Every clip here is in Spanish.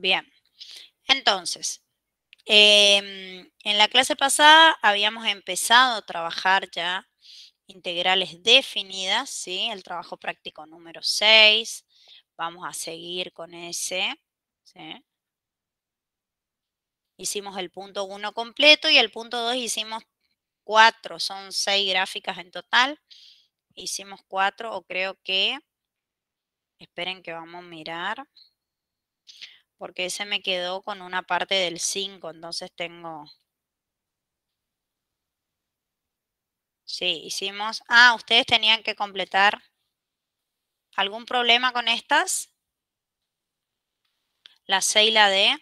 Bien, entonces, em, en la clase pasada habíamos empezado a trabajar ya integrales definidas, ¿sí? El trabajo práctico número 6, vamos a seguir con ese, Hicimos el punto 1 completo y el punto 2 hicimos 4, son 6 gráficas en total. Hicimos 4 o creo que, esperen que vamos a mirar porque ese me quedó con una parte del 5, entonces tengo... Sí, hicimos... Ah, ustedes tenían que completar... ¿Algún problema con estas? La C y la D.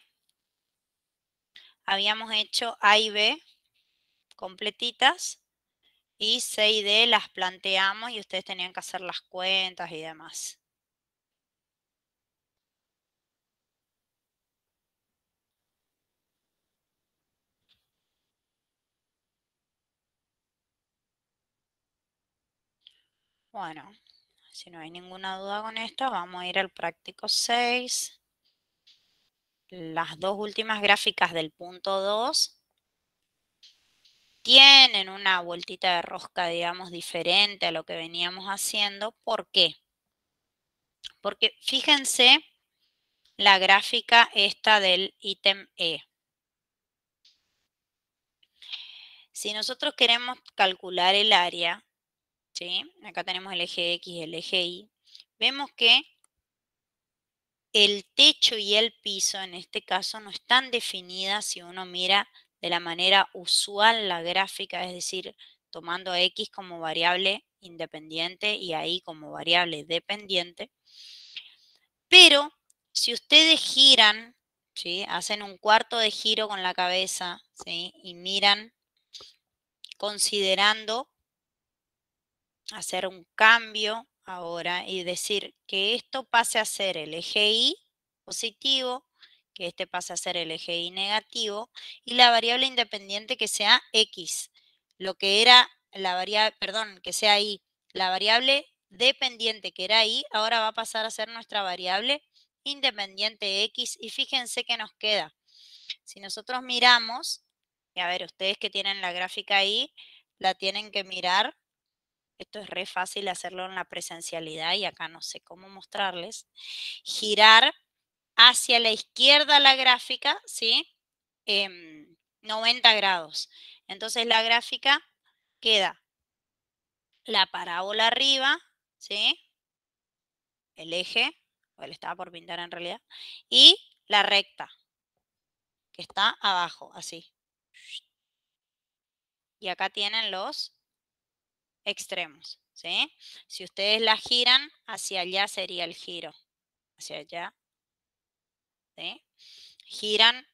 Habíamos hecho A y B completitas y C y D las planteamos y ustedes tenían que hacer las cuentas y demás. Bueno, si no hay ninguna duda con esto, vamos a ir al práctico 6. Las dos últimas gráficas del punto 2 tienen una vueltita de rosca, digamos, diferente a lo que veníamos haciendo. ¿Por qué? Porque fíjense la gráfica esta del ítem E. Si nosotros queremos calcular el área, Acá tenemos el eje X y el eje Y. Vemos que el techo y el piso en este caso no están definidas si uno mira de la manera usual la gráfica, es decir, tomando X como variable independiente y ahí como variable dependiente. Pero si ustedes giran, hacen un cuarto de giro con la cabeza y miran considerando hacer un cambio ahora y decir que esto pase a ser el eje Y positivo, que este pase a ser el eje Y negativo y la variable independiente que sea X, lo que era la variable, perdón, que sea Y, la variable dependiente que era Y, ahora va a pasar a ser nuestra variable independiente X y fíjense qué nos queda. Si nosotros miramos, y a ver, ustedes que tienen la gráfica ahí, la tienen que mirar esto es re fácil hacerlo en la presencialidad y acá no sé cómo mostrarles, girar hacia la izquierda la gráfica, ¿sí? 90 em, grados. Entonces la gráfica queda la parábola arriba, ¿sí? El eje, él estaba por pintar en realidad, y la recta, que está abajo, así. Y acá tienen los extremos, ¿sí? Si ustedes la giran, hacia allá sería el giro, hacia allá, ¿sí? Giran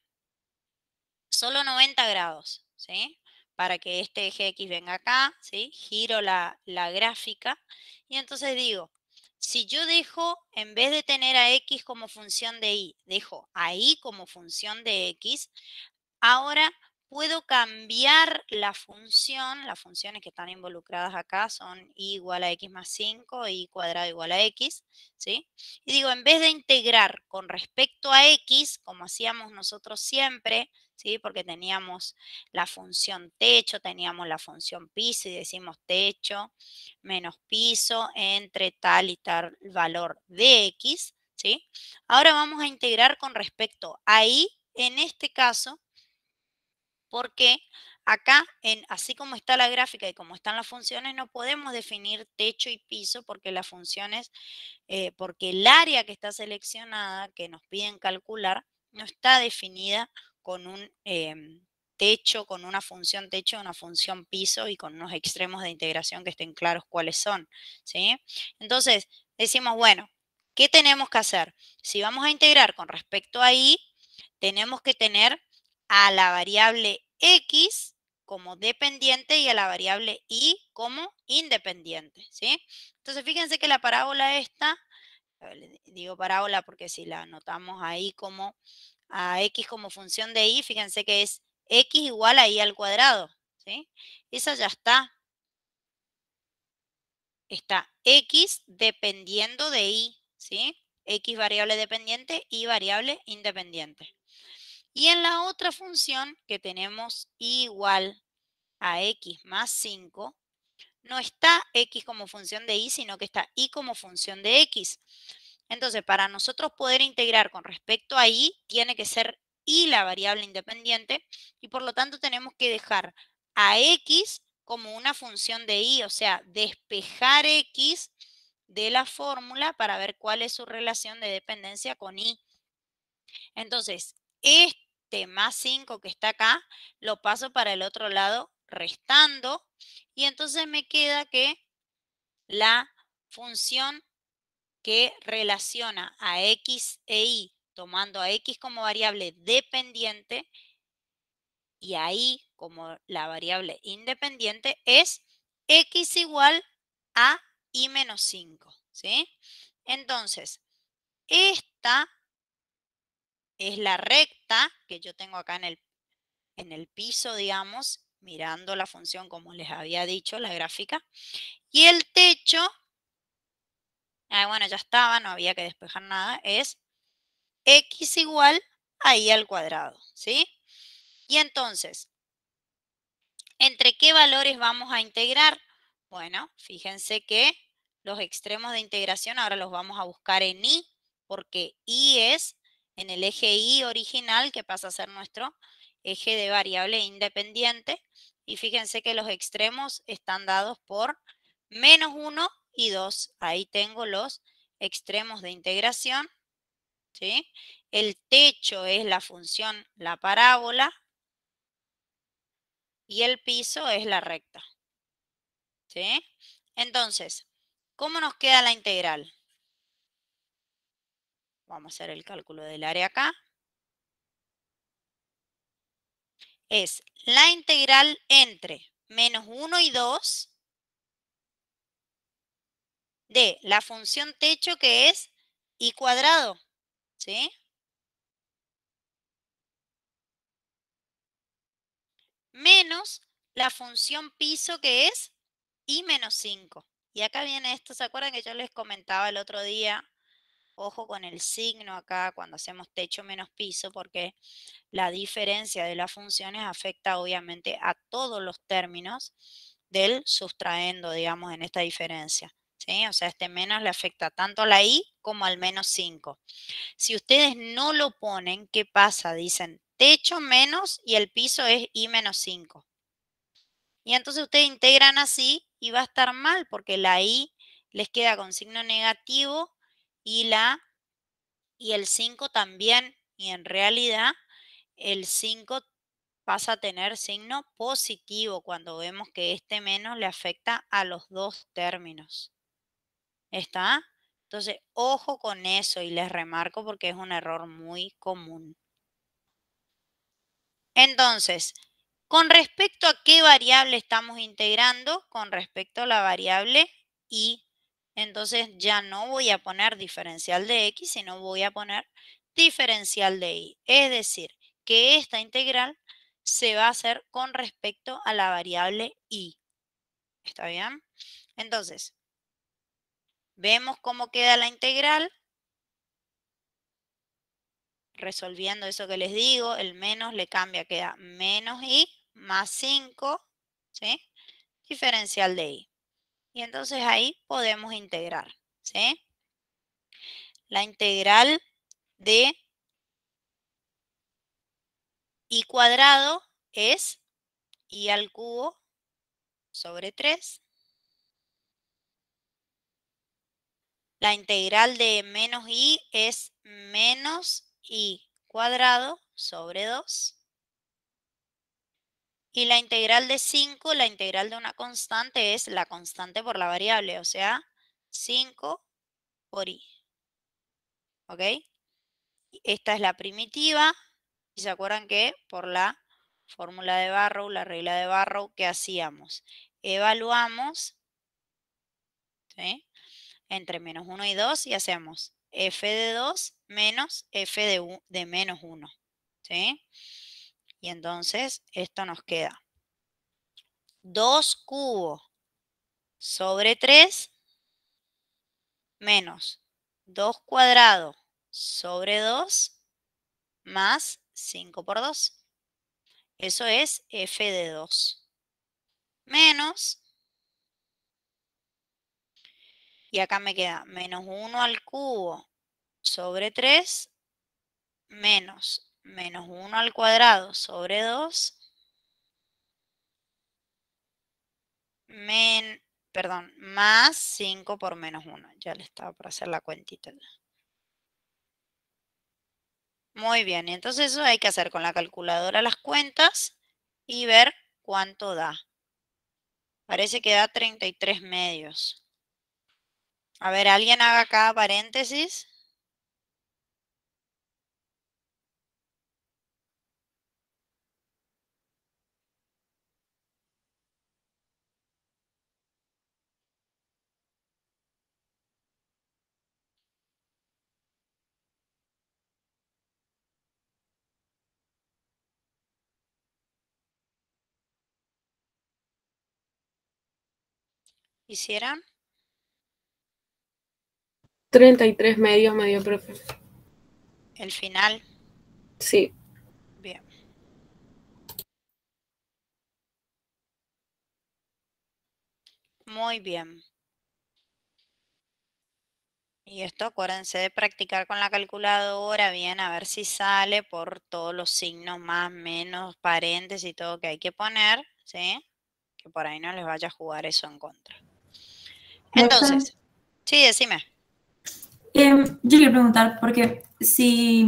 solo 90 grados, ¿sí? Para que este eje X venga acá, ¿sí? Giro la, la gráfica y entonces digo, si yo dejo, en vez de tener a X como función de Y, dejo a Y como función de X, ahora puedo cambiar la función, las funciones que están involucradas acá son y igual a x más 5 y cuadrado igual a x, ¿sí? Y digo, en vez de integrar con respecto a x, como hacíamos nosotros siempre, ¿sí? Porque teníamos la función techo, teníamos la función piso y decimos techo menos piso entre tal y tal valor de x, ¿sí? Ahora vamos a integrar con respecto a y, en este caso, porque acá, en, así como está la gráfica y como están las funciones, no podemos definir techo y piso porque las funciones, eh, porque el área que está seleccionada, que nos piden calcular, no está definida con un em, techo, con una función techo, una función piso y con unos extremos de integración que estén claros cuáles son. ¿sí? Entonces, decimos, bueno, ¿qué tenemos que hacer? Si vamos a integrar con respecto a I, tenemos que tener a la variable X como dependiente y a la variable Y como independiente, ¿sí? Entonces, fíjense que la parábola esta, digo parábola porque si la anotamos ahí como a X como función de Y, fíjense que es X igual a Y al cuadrado, ¿sí? Esa ya está. Está X dependiendo de Y, ¿sí? X variable dependiente y variable independiente. Y en la otra función que tenemos igual a x más 5, no está x como función de y, sino que está y como función de x. Entonces, para nosotros poder integrar con respecto a y, tiene que ser y la variable independiente, y por lo tanto tenemos que dejar a x como una función de y, o sea, despejar x de la fórmula para ver cuál es su relación de dependencia con y. Entonces, esto este, más 5 que está acá, lo paso para el otro lado restando y entonces me queda que la función que relaciona a x e y, tomando a x como variable dependiente y a y como la variable independiente, es x igual a y menos 5. ¿sí? Entonces, esta es la recta que yo tengo acá en el, en el piso, digamos, mirando la función como les había dicho, la gráfica. Y el techo, ah, bueno, ya estaba, no había que despejar nada, es x igual a y al cuadrado, ¿sí? Y entonces, ¿entre qué valores vamos a integrar? Bueno, fíjense que los extremos de integración ahora los vamos a buscar en y, porque y es en el eje i original, que pasa a ser nuestro eje de variable independiente. Y fíjense que los extremos están dados por menos 1 y 2. Ahí tengo los extremos de integración. ¿sí? El techo es la función, la parábola. Y el piso es la recta. ¿sí? Entonces, ¿cómo nos queda la integral? vamos a hacer el cálculo del área acá, es la integral entre menos 1 y 2 de la función techo que es y cuadrado, ¿sí? Menos la función piso que es y menos 5. Y acá viene esto, ¿se acuerdan que yo les comentaba el otro día Ojo con el signo acá cuando hacemos techo menos piso porque la diferencia de las funciones afecta obviamente a todos los términos del sustraendo, digamos, en esta diferencia. ¿Sí? O sea, este menos le afecta tanto a la i como al menos 5. Si ustedes no lo ponen, ¿qué pasa? Dicen techo menos y el piso es i menos 5. Y entonces ustedes integran así y va a estar mal porque la i les queda con signo negativo y la y el 5 también y en realidad el 5 pasa a tener signo positivo cuando vemos que este menos le afecta a los dos términos. ¿Está? Entonces, ojo con eso y les remarco porque es un error muy común. Entonces, con respecto a qué variable estamos integrando, con respecto a la variable y entonces ya no voy a poner diferencial de x, sino voy a poner diferencial de y. Es decir, que esta integral se va a hacer con respecto a la variable y. ¿Está bien? Entonces, vemos cómo queda la integral. Resolviendo eso que les digo, el menos le cambia, queda menos y más 5, ¿sí? Diferencial de y. Y entonces ahí podemos integrar, ¿sí? La integral de i cuadrado es i al cubo sobre 3. La integral de menos i es menos i cuadrado sobre 2. Y la integral de 5, la integral de una constante es la constante por la variable, o sea, 5 por i. ¿Ok? Esta es la primitiva. Y se acuerdan que por la fórmula de Barrow, la regla de Barrow, ¿qué hacíamos? Evaluamos ¿sí? entre menos 1 y 2 y hacemos f de 2 menos f de, de menos 1. ¿Sí? Y entonces esto nos queda 2 cubo sobre 3 menos 2 cuadrado sobre 2 más 5 por 2. Eso es f de 2. Menos, y acá me queda menos 1 al cubo sobre 3 menos menos 1 al cuadrado sobre 2, perdón, más 5 por menos 1. Ya le estaba para hacer la cuentita. Muy bien, entonces eso hay que hacer con la calculadora las cuentas y ver cuánto da. Parece que da 33 medios. A ver, alguien haga cada paréntesis. ¿Hicieran? 33 medios medio profe. ¿El final? Sí. Bien. Muy bien. Y esto acuérdense de practicar con la calculadora, bien, a ver si sale por todos los signos más, menos, paréntesis y todo que hay que poner, ¿sí? Que por ahí no les vaya a jugar eso en contra. Entonces, sí, decime. Em, yo quiero preguntar, porque si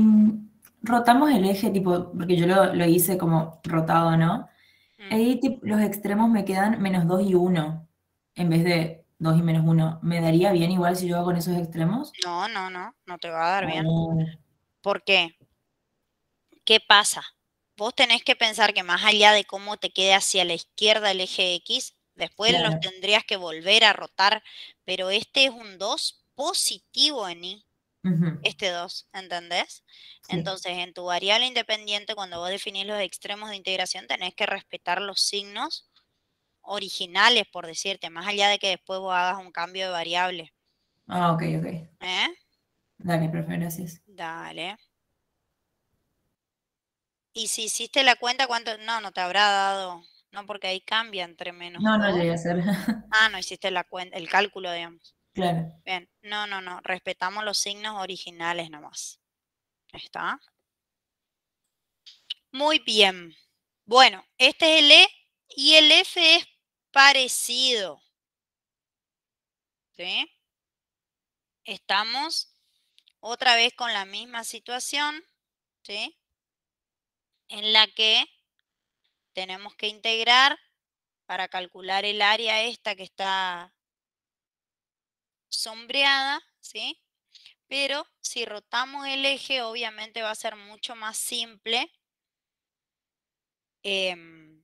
rotamos el eje, tipo, porque yo lo, hice como rotado, ¿no? Mm. Ahí los extremos me quedan menos 2 y 1, en vez de 2 y menos 1. ¿Me daría bien igual si yo hago con esos extremos? No, no, no, no te va a dar bien. Oh. ¿Por qué? ¿Qué pasa? Vos tenés que pensar que más allá de cómo te quede hacia la izquierda el eje X, Después los tendrías que volver a rotar, pero este es un 2 positivo en I. Este 2, ¿entendés? Entonces, en tu variable independiente, cuando vos definís los extremos de integración, tenés que respetar los signos originales, por decirte, más allá de que después vos hagas un cambio de variable. Ah, ok, ok. ¿Eh? Dale, profe, gracias. Dale. Y si hiciste la cuenta, ¿cuánto? No, no te habrá dado no, porque ahí cambia entre menos. No, no llegué a hacer. Ah, no hiciste la el cálculo, digamos. Claro. Bien, no, no, no, respetamos los signos originales nomás. ¿Está? Muy bien. Bueno, este es el E y el F es parecido. ¿Sí? Estamos otra vez con la misma situación, ¿sí? En la que tenemos que integrar para calcular el área esta que está sombreada, ¿sí? Pero si rotamos el eje, obviamente va a ser mucho más simple em,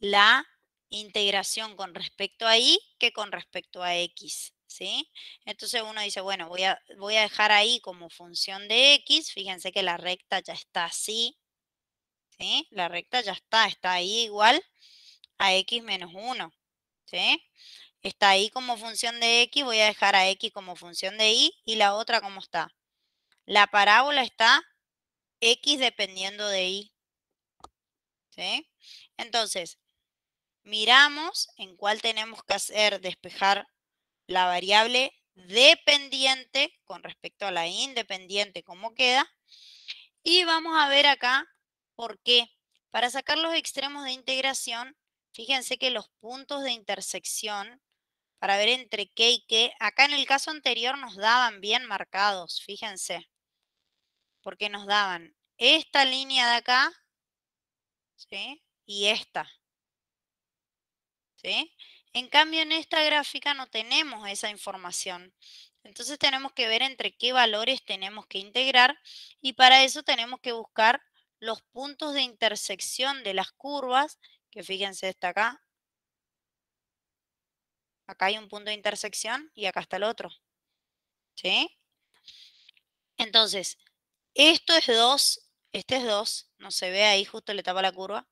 la integración con respecto a Y que con respecto a X, ¿sí? Entonces uno dice, bueno, voy a dejar ahí como función de X, fíjense que la recta ya está así, la recta ya está, está ahí igual a x menos 1, ¿sí? Está ahí como función de x, voy a dejar a x como función de y, y la otra como está. La parábola está x dependiendo de y, ¿sí? Entonces, miramos en cuál tenemos que hacer despejar la variable dependiente con respecto a la independiente, cómo queda. Y vamos a ver acá ¿Por qué? Para sacar los extremos de integración, fíjense que los puntos de intersección, para ver entre qué y qué, acá en el caso anterior nos daban bien marcados, fíjense. Porque nos daban esta línea de acá, ¿sí? Y esta. ¿Sí? En cambio, en esta gráfica no tenemos esa información. Entonces tenemos que ver entre qué valores tenemos que integrar y para eso tenemos que buscar los puntos de intersección de las curvas, que fíjense está acá. Acá hay un punto de intersección y acá está el otro. ¿Sí? Entonces, esto es 2, este es 2, no se ve ahí, justo le tapa la curva.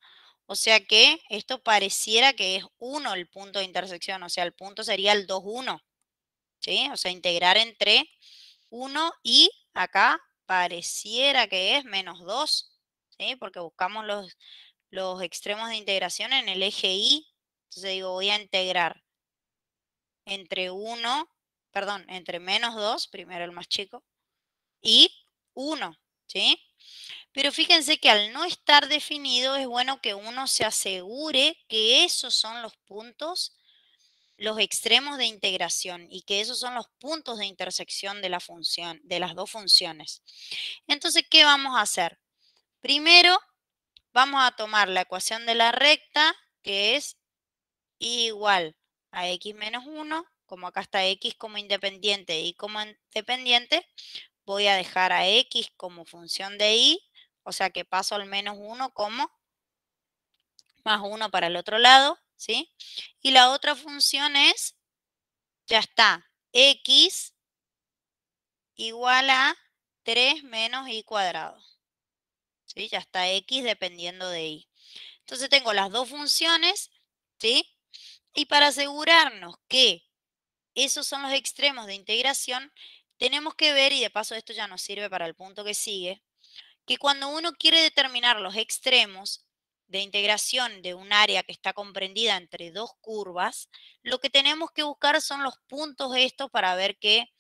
O sea que esto pareciera que es 1 el punto de intersección, o sea, el punto sería el 2, 1. ¿Sí? O sea, integrar entre 1 y acá pareciera que es menos 2. Porque buscamos los, extremos de integración en el eje Y. Entonces digo, voy a integrar entre 1, perdón, entre menos 2, primero el más chico, y 1, ¿sí? Pero fíjense que al no estar definido es bueno que uno se asegure que esos son los puntos, los extremos de integración y que esos son los puntos de intersección de la función, de las dos funciones. Entonces, ¿qué vamos a hacer? Primero, vamos a tomar la ecuación de la recta, que es igual a x menos 1, como acá está x como independiente y como dependiente, voy a dejar a x como función de y, o sea que paso al menos 1 como más 1 para el otro lado, ¿sí? Y la otra función es, ya está, x igual a 3 menos y cuadrado. Ya está x dependiendo de y. Entonces tengo las dos funciones, ¿sí? Y para asegurarnos que esos son los extremos de integración, tenemos que ver, y de paso esto ya nos sirve para el punto que sigue, que cuando uno quiere determinar los extremos de integración de un área que está comprendida entre dos curvas, lo que tenemos que buscar son los puntos estos para ver qué,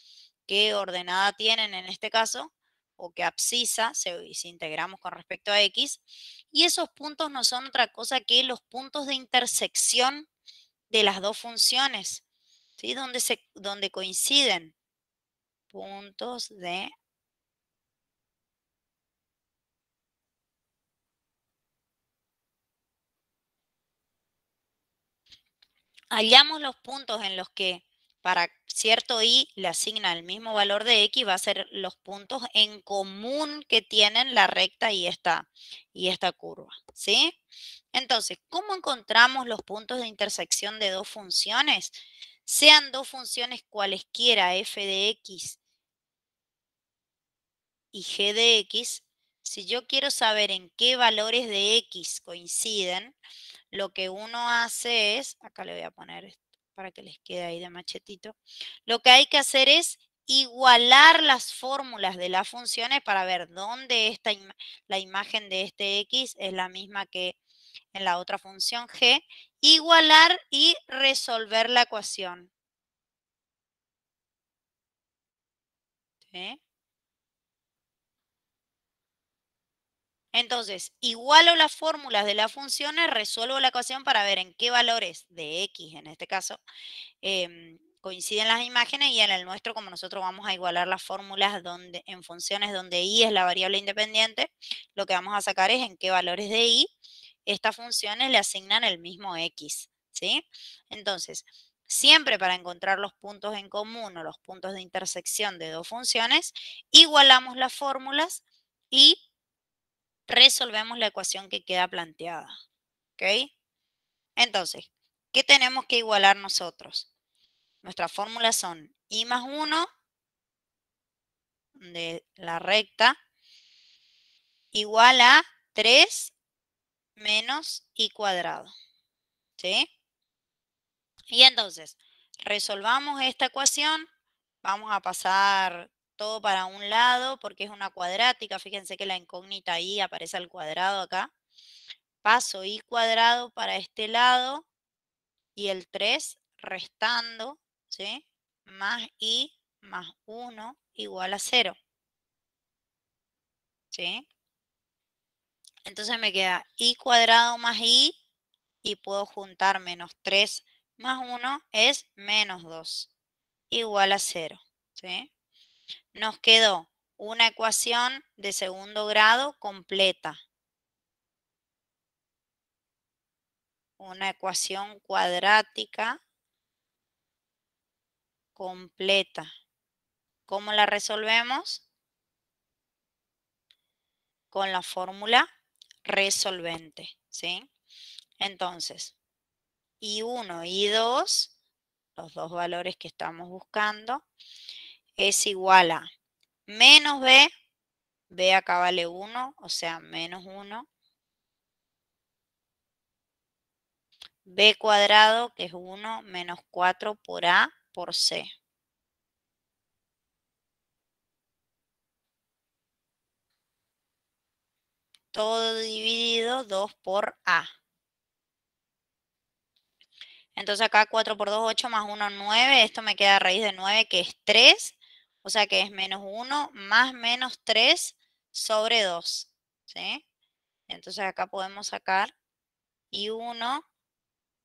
qué ordenada tienen en este caso, o que abscisa, se, si integramos con respecto a X, y esos puntos no son otra cosa que los puntos de intersección de las dos funciones, ¿sí? donde, se, donde coinciden puntos de hallamos los puntos en los que para cierto y le asigna el mismo valor de x, va a ser los puntos en común que tienen la recta y esta, y esta curva, ¿sí? Entonces, ¿cómo encontramos los puntos de intersección de dos funciones? Sean dos funciones cualesquiera, f de x y g de x, si yo quiero saber en qué valores de x coinciden, lo que uno hace es, acá le voy a poner para que les quede ahí de machetito, lo que hay que hacer es igualar las fórmulas de las funciones para ver dónde la imagen de este x es la misma que en la otra función g, igualar y resolver la ecuación. Entonces, igualo las fórmulas de las funciones, resuelvo la ecuación para ver en qué valores de x, en este caso, em, coinciden las imágenes y en el nuestro, como nosotros vamos a igualar las fórmulas donde, en funciones donde y es la variable independiente, lo que vamos a sacar es en qué valores de y estas funciones le asignan el mismo x, ¿sí? Entonces, siempre para encontrar los puntos en común o los puntos de intersección de dos funciones, igualamos las fórmulas y resolvemos la ecuación que queda planteada. ¿Ok? Entonces, ¿qué tenemos que igualar nosotros? Nuestras fórmulas son I más 1 de la recta igual a 3 menos I cuadrado. ¿Sí? Y entonces, resolvamos esta ecuación. Vamos a pasar todo para un lado porque es una cuadrática. Fíjense que la incógnita i aparece al cuadrado acá. Paso i cuadrado para este lado y el 3 restando, ¿sí? Más i más 1 igual a 0. ¿Sí? Entonces me queda i cuadrado más i y puedo juntar menos 3 más 1 es menos 2 igual a 0. ¿sí? Nos quedó una ecuación de segundo grado completa. Una ecuación cuadrática completa. ¿Cómo la resolvemos? Con la fórmula resolvente, ¿sí? Entonces, I1 y 2, los dos valores que estamos buscando, es igual a menos B, B acá vale 1, o sea, menos 1. B cuadrado, que es 1, menos 4 por A por C. Todo dividido 2 por A. Entonces acá 4 por 2, 8 más 1, 9. Esto me queda a raíz de 9, que es 3. O sea que es menos 1 más menos 3 sobre 2. ¿sí? Entonces acá podemos sacar y 1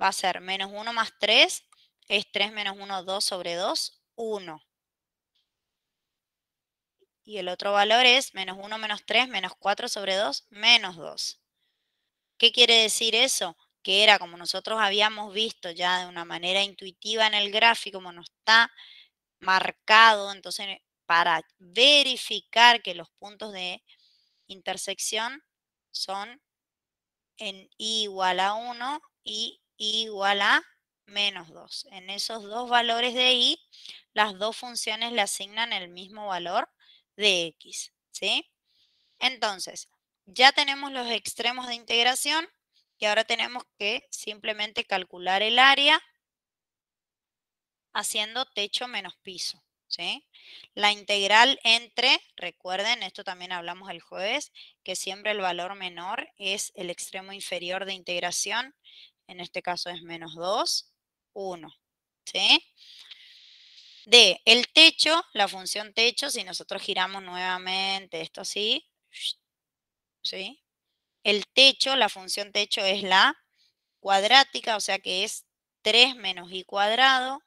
va a ser menos 1 más 3 es 3 menos 1, 2 sobre 2, 1. Y el otro valor es menos 1 menos 3 menos 4 sobre 2 menos 2. ¿Qué quiere decir eso? Que era como nosotros habíamos visto ya de una manera intuitiva en el gráfico, como nos está marcado, entonces para verificar que los puntos de intersección son en i igual a 1 y igual a menos 2. En esos dos valores de i, las dos funciones le asignan el mismo valor de x. Entonces, ya tenemos los extremos de integración y ahora tenemos que simplemente calcular el área haciendo techo menos piso. ¿Sí? La integral entre, recuerden, esto también hablamos el jueves, que siempre el valor menor es el extremo inferior de integración, en este caso es menos 2, 1, ¿sí? De el techo, la función techo, si nosotros giramos nuevamente esto así, ¿sí? El techo, la función techo es la cuadrática, o sea que es 3 menos i cuadrado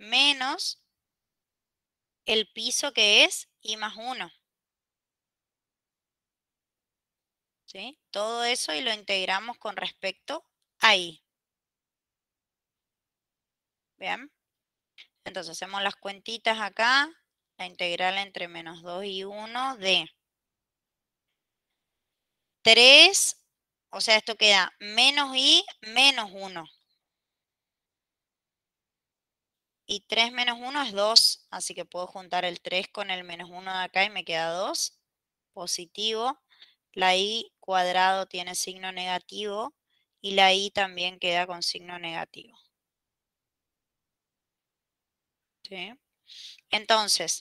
menos el piso que es I más 1. ¿Sí? Todo eso y lo integramos con respecto a I. ¿Bien? Entonces hacemos las cuentitas acá. La integral entre menos 2 y 1 de 3. O sea, esto queda menos I menos 1. Y 3 menos 1 es 2, así que puedo juntar el 3 con el menos 1 de acá y me queda 2. Positivo. La i cuadrado tiene signo negativo y la i también queda con signo negativo. Entonces,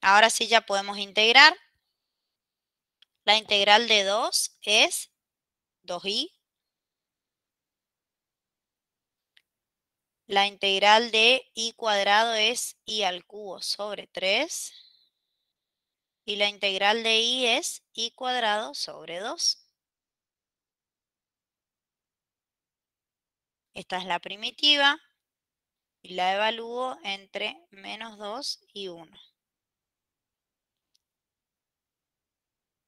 ahora sí ya podemos integrar. La integral de 2 es 2i La integral de i cuadrado es i al cubo sobre 3. Y la integral de i es i cuadrado sobre 2. Esta es la primitiva y la evalúo entre menos 2 y 1.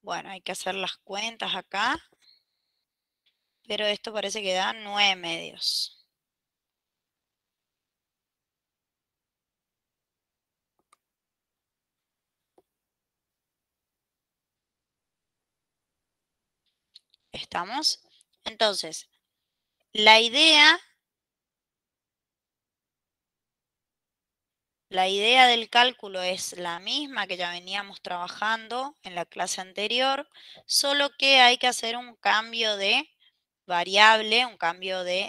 Bueno, hay que hacer las cuentas acá. Pero esto parece que da 9 medios. ¿Estamos? Entonces, la idea, la idea del cálculo es la misma que ya veníamos trabajando en la clase anterior, solo que hay que hacer un cambio de variable, un cambio de,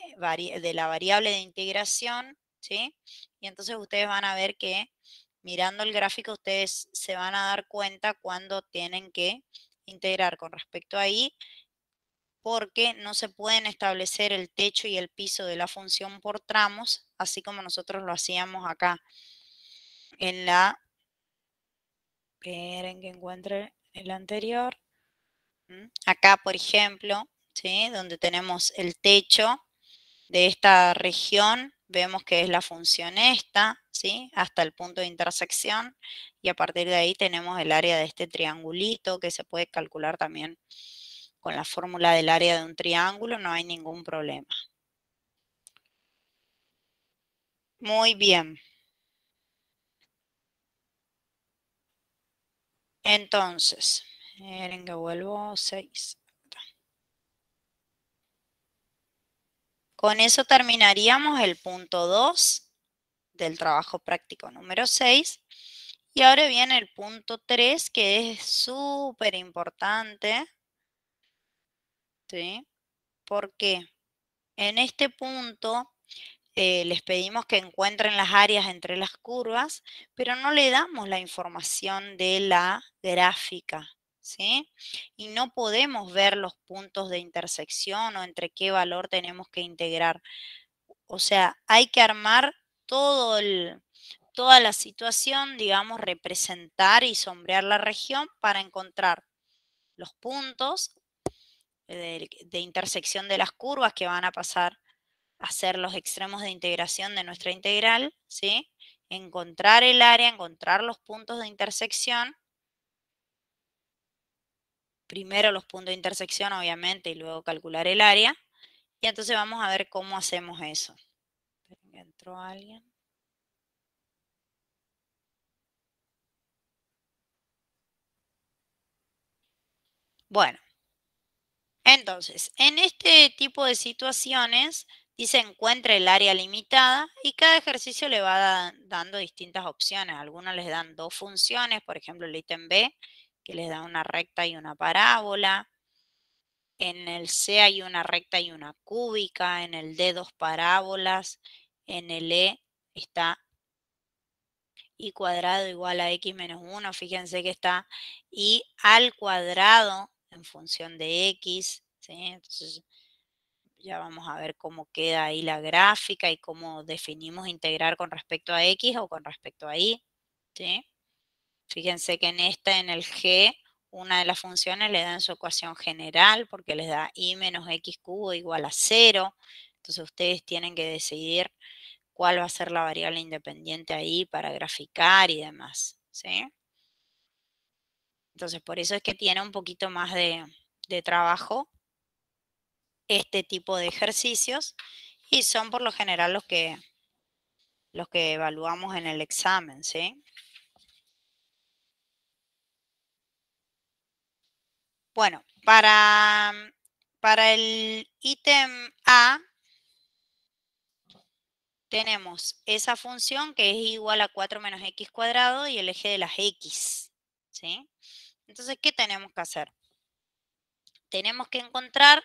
de la variable de integración, ¿sí? Y entonces ustedes van a ver que mirando el gráfico ustedes se van a dar cuenta cuando tienen que integrar con respecto a y porque no se pueden establecer el techo y el piso de la función por tramos, así como nosotros lo hacíamos acá en la... Esperen que encuentre el anterior. Mm, acá, por ejemplo, donde tenemos el techo de esta región, vemos que es la función esta, ¿sí? hasta el punto de intersección, y a partir de ahí tenemos el área de este triangulito que se puede calcular también con la fórmula del área de un triángulo no hay ningún problema. Muy bien. Entonces, miren que vuelvo 6. Con eso terminaríamos el punto 2 del trabajo práctico número 6. Y ahora viene el punto 3, que es súper importante ¿sí? Porque en este punto eh, les pedimos que encuentren las áreas entre las curvas, pero no le damos la información de la gráfica, ¿sí? Y no podemos ver los puntos de intersección o entre qué valor tenemos que integrar. O sea, hay que armar todo toda la situación, digamos, representar y sombrear la región para encontrar los puntos de, intersección de las curvas que van a pasar a ser los extremos de integración de nuestra integral, ¿sí? Encontrar el área, encontrar los puntos de intersección. Primero los puntos de intersección, obviamente, y luego calcular el área. Y entonces vamos a ver cómo hacemos eso. Entró alguien. Bueno, entonces, en este tipo de situaciones, dice encuentra el área limitada y cada ejercicio le va dando distintas opciones. Algunos les dan dos funciones, por ejemplo, el ítem B, que les da una recta y una parábola. En el C hay una recta y una cúbica, en el D dos parábolas, en el E está y cuadrado igual a x menos 1, fíjense que está y al cuadrado en función de X, ¿sí? Entonces, ya vamos a ver cómo queda ahí la gráfica y cómo definimos integrar con respecto a X o con respecto a Y, ¿sí? Fíjense que en esta, en el G, una de las funciones le dan su ecuación general porque les da y menos x cubo igual a cero. Entonces ustedes tienen que decidir cuál va a ser la variable independiente ahí para graficar y demás. ¿sí? Entonces, por eso es que tiene un poquito más de, trabajo este tipo de ejercicios y son por lo general los que, los que evaluamos en el examen, ¿sí? Bueno, para, para el ítem A tenemos esa función que es igual a 4 menos x cuadrado y el eje de las x, ¿sí? Entonces, ¿qué tenemos que hacer? Tenemos que encontrar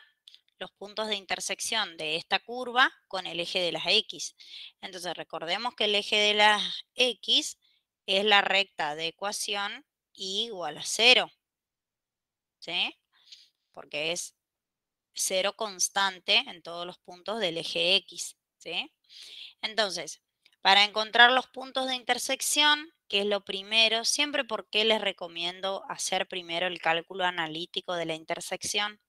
los puntos de intersección de esta curva con el eje de las X. Entonces, recordemos que el eje de las X es la recta de ecuación igual a cero. ¿Sí? Porque es cero constante en todos los puntos del eje X. ¿Sí? Entonces, para encontrar los puntos de intersección, que es lo primero, siempre porque les recomiendo hacer primero el cálculo analítico de la intersección,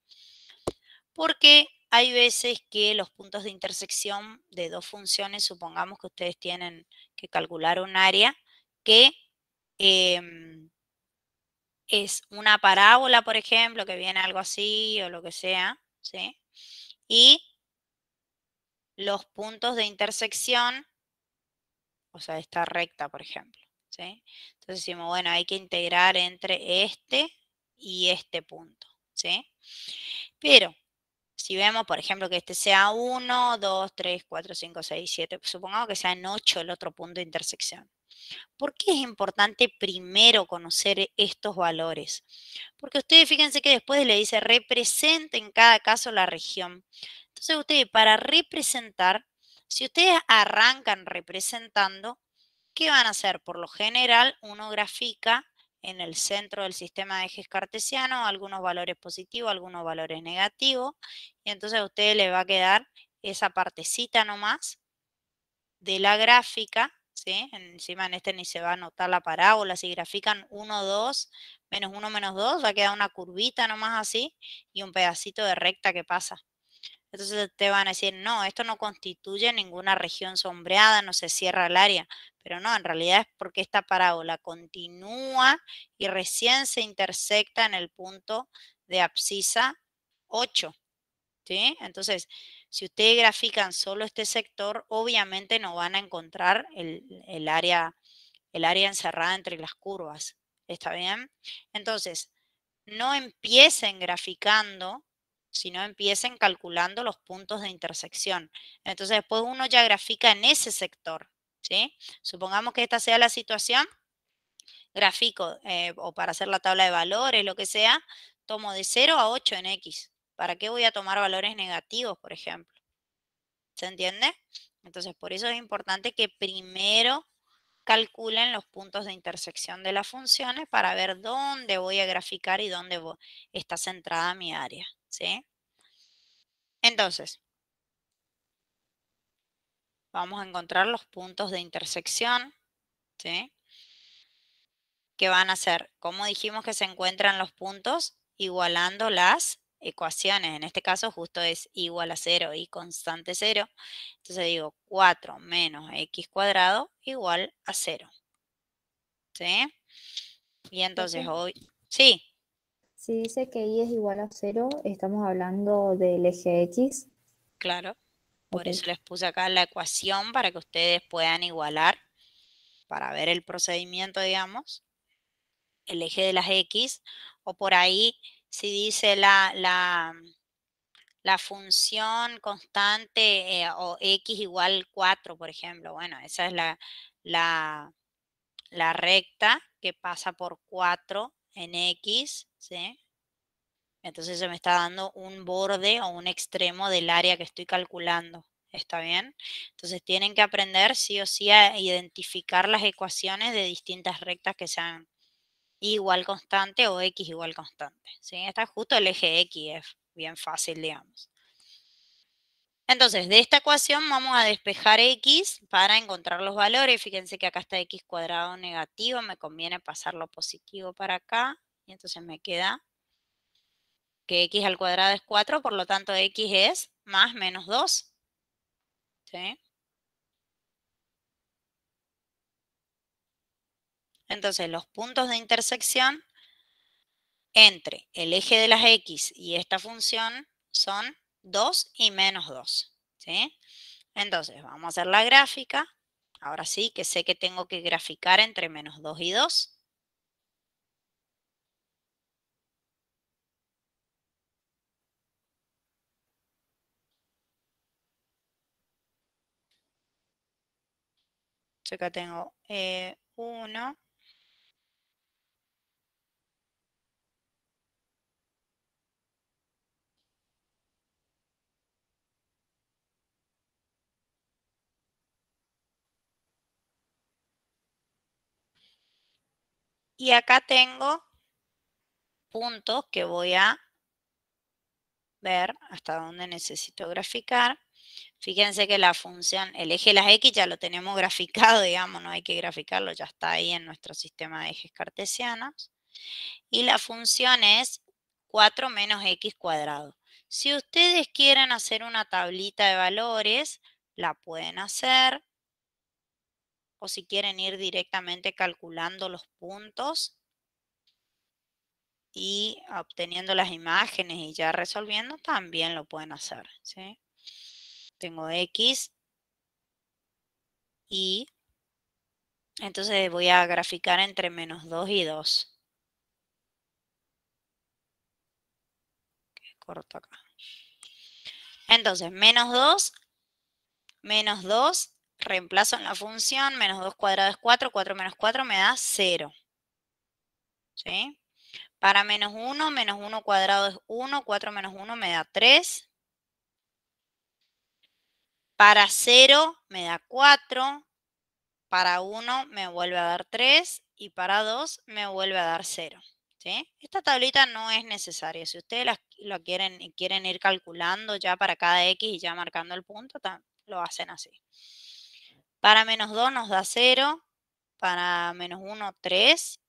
porque hay veces que los puntos de intersección de dos funciones, supongamos que ustedes tienen que calcular un área que em, es una parábola, por ejemplo, que viene algo así o lo que sea, ¿sí? Y los puntos de intersección, o sea, esta recta, por ejemplo. Entonces decimos, bueno, hay que integrar entre este y este punto, Pero si vemos, por ejemplo, que este sea 1, 2, 3, 4, 5, 6, 7, supongamos que sea en 8 el otro punto de intersección. ¿Por qué es importante primero conocer estos valores? Porque ustedes fíjense que después le dice representa en cada caso la región. Entonces ustedes para representar, si ustedes arrancan representando, ¿Qué van a hacer? Por lo general, uno grafica en el centro del sistema de ejes cartesianos algunos valores positivos, algunos valores negativos, y entonces a ustedes les va a quedar esa partecita nomás de la gráfica, ¿sí? Encima en este ni se va a notar la parábola, si grafican 1, 2, menos 1, menos 2, va a quedar una curvita nomás así, y un pedacito de recta que pasa. Entonces te van a decir, no, esto no constituye ninguna región sombreada, no se cierra el área. Pero no, en realidad es porque esta parábola continúa y recién se intersecta en el punto de abscisa 8. ¿sí? Entonces, si ustedes grafican solo este sector, obviamente no van a encontrar el, el, área, el área encerrada entre las curvas. ¿Está bien? Entonces, no empiecen graficando no, empiecen calculando los puntos de intersección. Entonces después uno ya grafica en ese sector, ¿sí? Supongamos que esta sea la situación, grafico, eh, o para hacer la tabla de valores, lo que sea, tomo de 0 a 8 en X. ¿Para qué voy a tomar valores negativos, por ejemplo? ¿Se entiende? Entonces, por eso es importante que primero calculen los puntos de intersección de las funciones para ver dónde voy a graficar y dónde está centrada mi área. ¿sí? Entonces, vamos a encontrar los puntos de intersección, ¿sí? Que van a ser, como dijimos que se encuentran los puntos, igualando las ecuaciones. En este caso justo es igual a 0 y constante 0. Entonces digo 4 menos x cuadrado igual a 0. ¿Sí? Y entonces hoy... Sí. Si dice que Y es igual a 0, estamos hablando del eje x. Claro, por eso les puse acá la ecuación para que ustedes puedan igualar, para ver el procedimiento, digamos, el eje de las x, o por ahí, si dice la, la, función constante eh, o x igual 4, por ejemplo, bueno, esa es la, la, la recta que pasa por 4 en x, entonces se me está dando un borde o un extremo del área que estoy calculando. ¿Está bien? Entonces tienen que aprender sí o sí a identificar las ecuaciones de distintas rectas que sean igual constante o x igual constante. Está justo el eje x, es bien fácil, digamos. Entonces, de esta ecuación vamos a despejar x para encontrar los valores. Fíjense que acá está x cuadrado negativo, me conviene pasarlo positivo para acá entonces me queda que x al cuadrado es 4, por lo tanto x es más menos 2. ¿Sí? Entonces los puntos de intersección entre el eje de las x y esta función son 2 y menos 2. ¿sí? Entonces vamos a hacer la gráfica. Ahora sí que sé que tengo que graficar entre menos 2 y 2. acá tengo eh, uno. Y acá tengo puntos que voy a ver hasta dónde necesito graficar. Fíjense que la función, el eje de las X ya lo tenemos graficado, digamos, no hay que graficarlo, ya está ahí en nuestro sistema de ejes cartesianos. Y la función es 4 menos X cuadrado. Si ustedes quieren hacer una tablita de valores, la pueden hacer. O si quieren ir directamente calculando los puntos y obteniendo las imágenes y ya resolviendo, también lo pueden hacer. ¿sí? tengo X, Y, entonces voy a graficar entre menos 2 y 2. Corto acá. Entonces, menos 2, menos 2, reemplazo en la función, menos 2 cuadrado es 4, 4 menos 4 me da 0. ¿Sí? Para menos 1, menos 1 cuadrado es 1, 4 menos 1 me da 3. Para 0 me da 4, para 1 me vuelve a dar 3 y para 2 me vuelve a dar 0. Esta tablita no es necesaria. Si ustedes la, quieren, quieren ir calculando ya para cada X y ya marcando el punto, lo hacen así. Para menos 2 nos da 0, para menos 1, 3,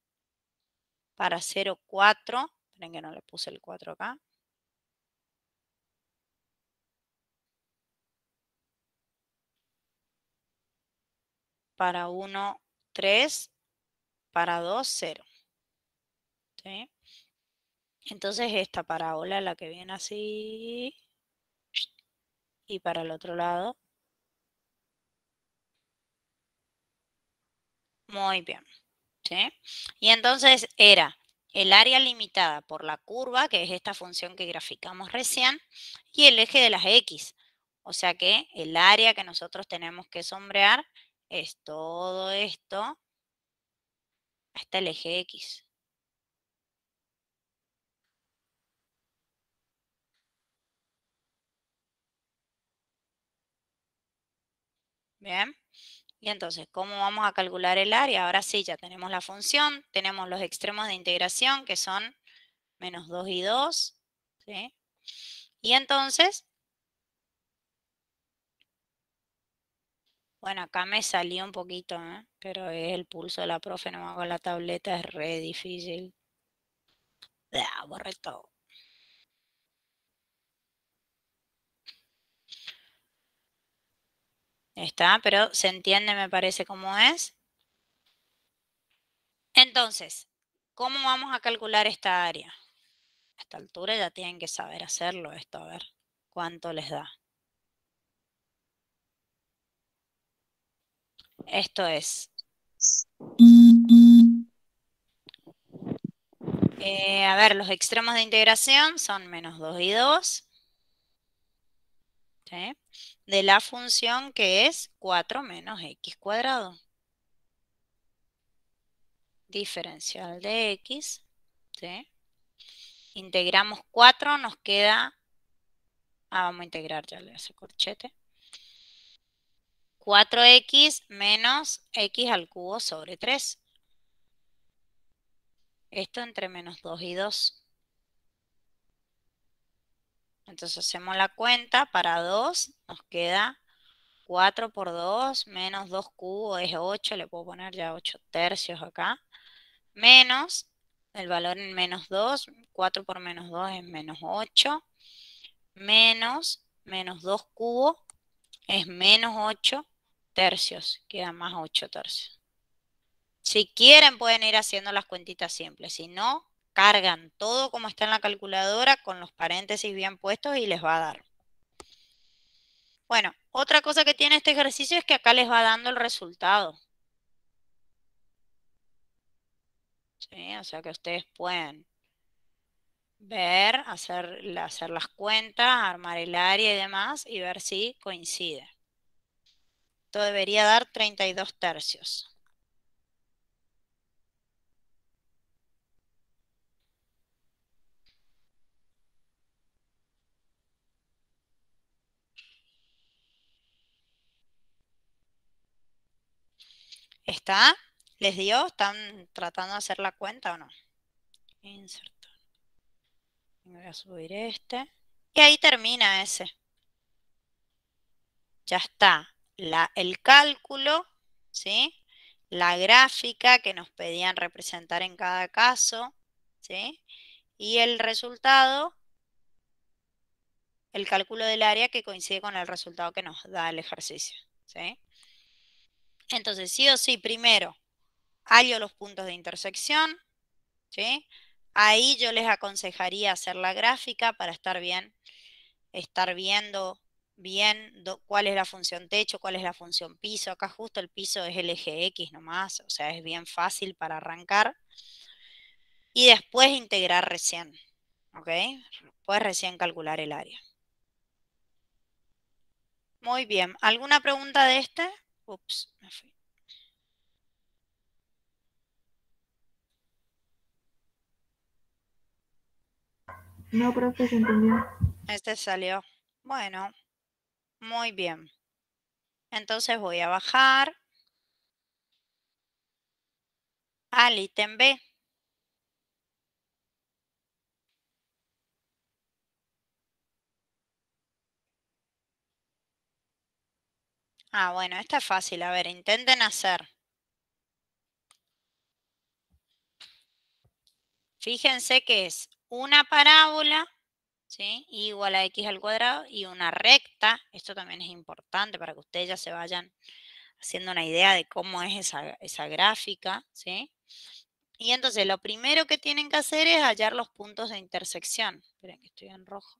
para 0, 4. Esperen que no le puse el 4 acá. para 1, 3, para 2, 0. Entonces esta parábola, la que viene así, y para el otro lado. Muy bien. Y entonces era el área limitada por la curva, que es esta función que graficamos recién, y el eje de las X. O sea que el área que nosotros tenemos que sombrear es todo esto hasta el eje X. Bien. Y entonces, ¿cómo vamos a calcular el área? Ahora sí, ya tenemos la función, tenemos los extremos de integración que son menos 2 y 2. ¿sí? Y entonces, Bueno, acá me salió un poquito, ¿eh? pero es el pulso de la profe, no hago la tableta es re difícil. borré todo. Está, pero se entiende, me parece, cómo es. Entonces, ¿cómo vamos a calcular esta área? A esta altura ya tienen que saber hacerlo esto, a ver cuánto les da. Esto es. Eh, a ver, los extremos de integración son menos 2 y 2. De la función que es 4 menos x cuadrado. Diferencial de x. Integramos 4, nos queda... Ah, vamos a integrar ya ese corchete. 4x menos x al cubo sobre 3. Esto entre menos 2 y 2. Entonces hacemos la cuenta para 2, nos queda 4 por 2 menos 2 cubo es 8, le puedo poner ya 8 tercios acá, menos el valor en menos 2, 4 por menos 2 es menos 8, menos menos 2 cubo es menos 8, tercios, quedan más 8 tercios. Si quieren pueden ir haciendo las cuentitas simples, si no, cargan todo como está en la calculadora con los paréntesis bien puestos y les va a dar. Bueno, otra cosa que tiene este ejercicio es que acá les va dando el resultado. O sea que ustedes pueden ver, hacer, hacer las cuentas, armar el área y demás y ver si coincide. Esto debería dar 32 tercios. ¿Está? ¿Les dio? ¿Están tratando de hacer la cuenta o no? Insertar. Voy a subir este. Y ahí termina ese. Ya está el cálculo, ¿sí? la gráfica que nos pedían representar en cada caso, ¿sí? y el resultado, el cálculo del área que coincide con el resultado que nos da el ejercicio. ¿sí? Entonces, sí o sí, primero, hallo los puntos de intersección, ¿sí? Ahí yo les aconsejaría hacer la gráfica para estar bien, estar viendo bien cuál es la función techo, cuál es la función piso. Acá justo el piso es el eje X nomás, o sea, es bien fácil para arrancar. Y después integrar recién, ¿ok? Después recién calcular el área. Muy bien, ¿alguna pregunta de este? Ups, me fui. No, profe, se entendió. Este salió. Bueno. Muy bien. Entonces voy a bajar al ítem B. Ah, bueno, esta es fácil. A ver, intenten hacer. Fíjense que es una parábola igual a x al cuadrado y una recta. Esto también es importante para que ustedes ya se vayan haciendo una idea de cómo es esa, gráfica, ¿sí? Y entonces lo primero que tienen que hacer es hallar los puntos de intersección. Esperen que estoy en rojo.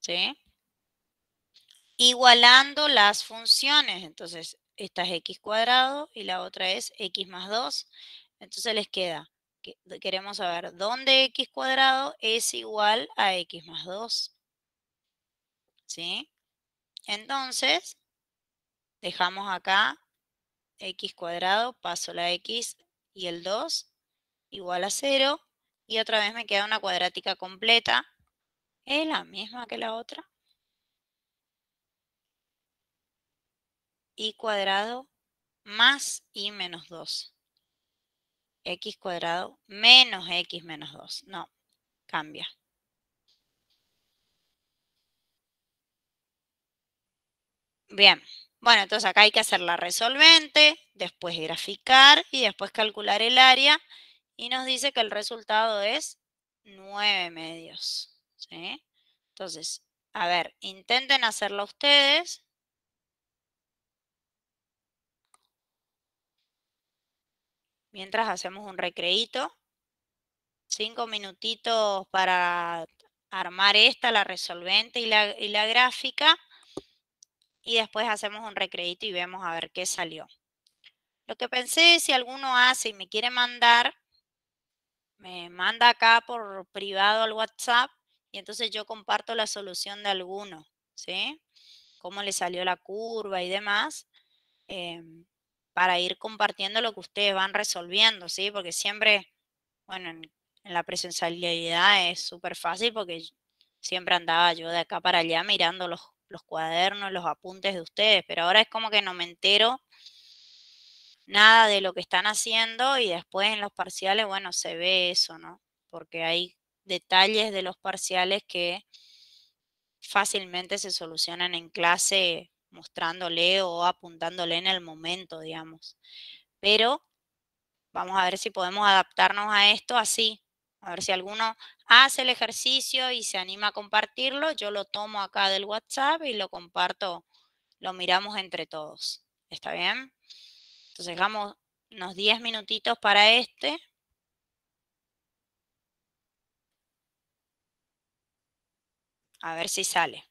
¿Sí? Igualando las funciones. Entonces, esta es x cuadrado y la otra es x más 2. Entonces les queda, que queremos saber dónde x cuadrado es igual a x más 2. ¿Sí? Entonces, dejamos acá x cuadrado, paso la x y el 2 igual a 0. Y otra vez me queda una cuadrática completa. Es la misma que la otra. y cuadrado más y menos 2. X cuadrado menos X menos 2. No, cambia. Bien, bueno, entonces acá hay que hacer la resolvente, después graficar y después calcular el área. Y nos dice que el resultado es 9 medios. ¿sí? Entonces, a ver, intenten hacerlo ustedes. mientras hacemos un recreíto. Cinco minutitos para armar esta, la resolvente y la, gráfica. Y después hacemos un recreíto y vemos a ver qué salió. Lo que pensé, si alguno hace y me quiere mandar, me manda acá por privado al WhatsApp y entonces yo comparto la solución de alguno, ¿sí? Cómo le salió la curva y demás. Em, para ir compartiendo lo que ustedes van resolviendo, ¿sí? Porque siempre, bueno, en, la presencialidad es súper fácil porque siempre andaba yo de acá para allá mirando los, los cuadernos, los apuntes de ustedes, pero ahora es como que no me entero nada de lo que están haciendo y después en los parciales, bueno, se ve eso, ¿no? Porque hay detalles de los parciales que fácilmente se solucionan en clase mostrándole o apuntándole en el momento, digamos. Pero vamos a ver si podemos adaptarnos a esto así. A ver si alguno hace el ejercicio y se anima a compartirlo. Yo lo tomo acá del WhatsApp y lo comparto, lo miramos entre todos. ¿Está bien? Entonces dejamos unos 10 minutitos para este. A ver si sale.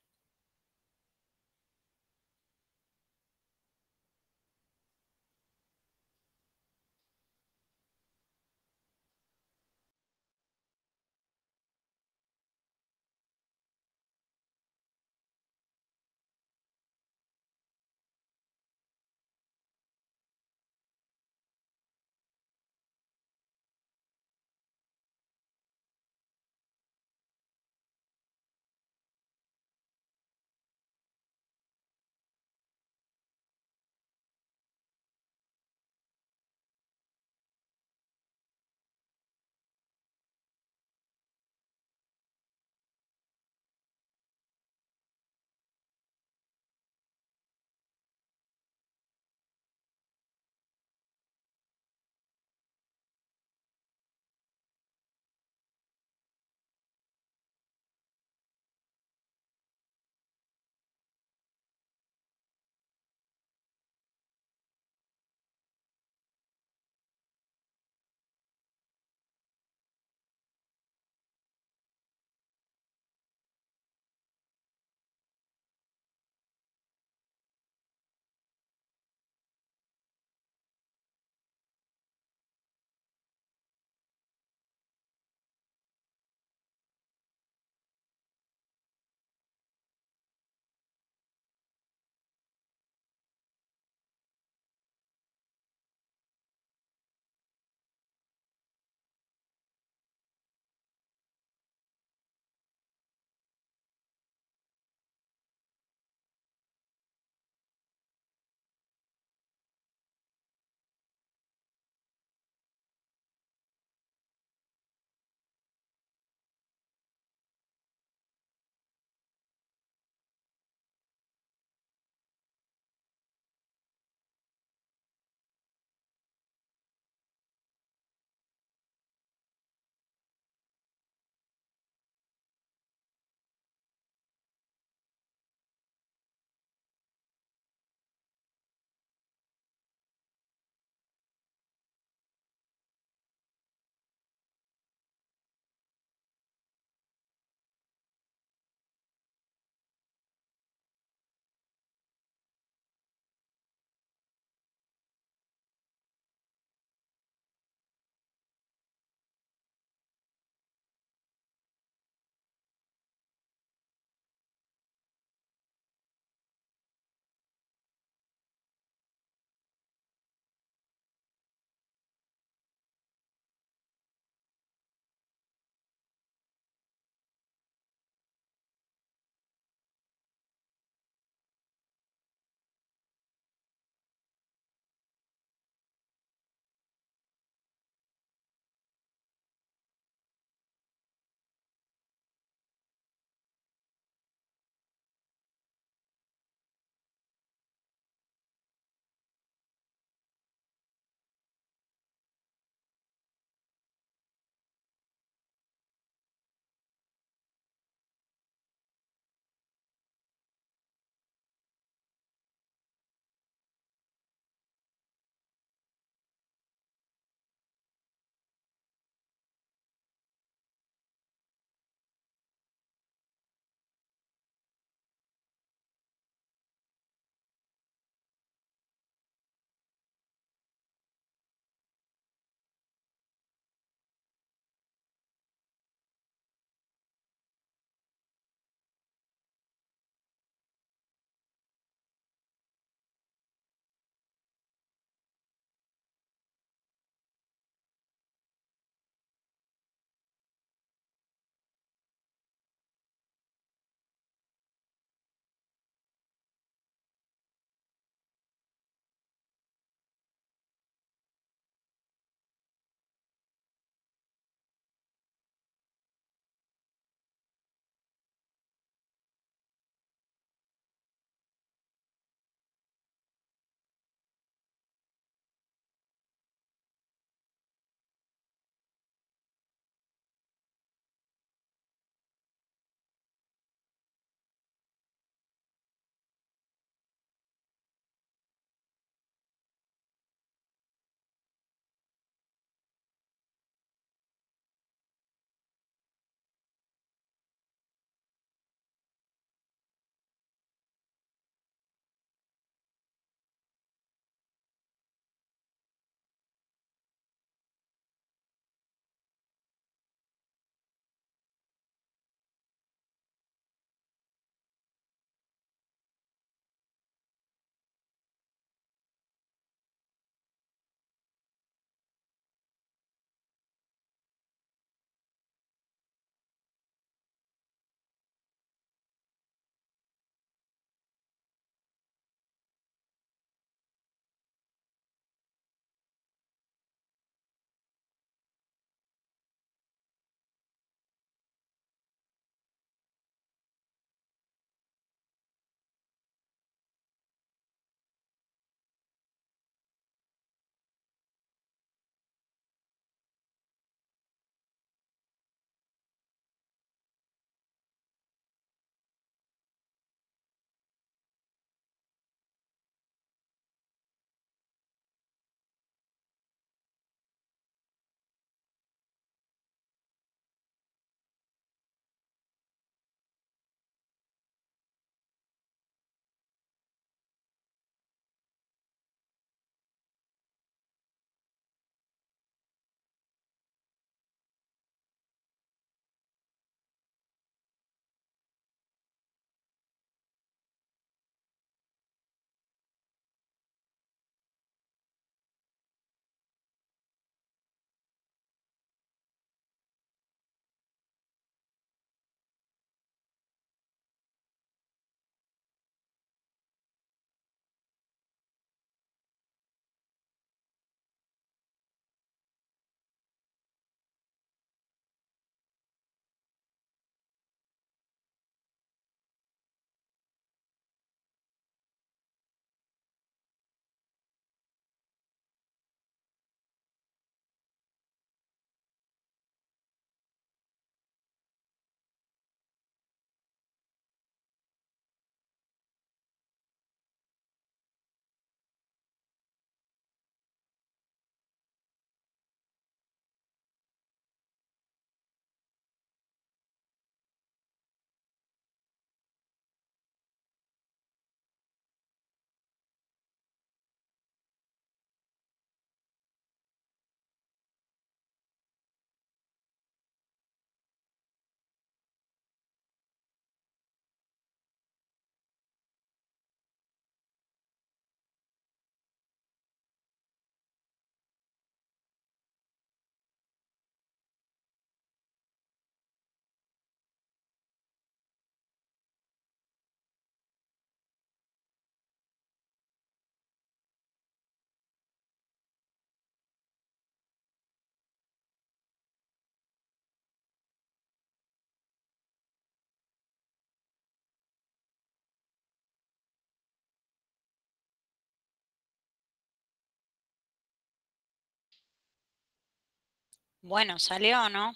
Bueno, salió, ¿no?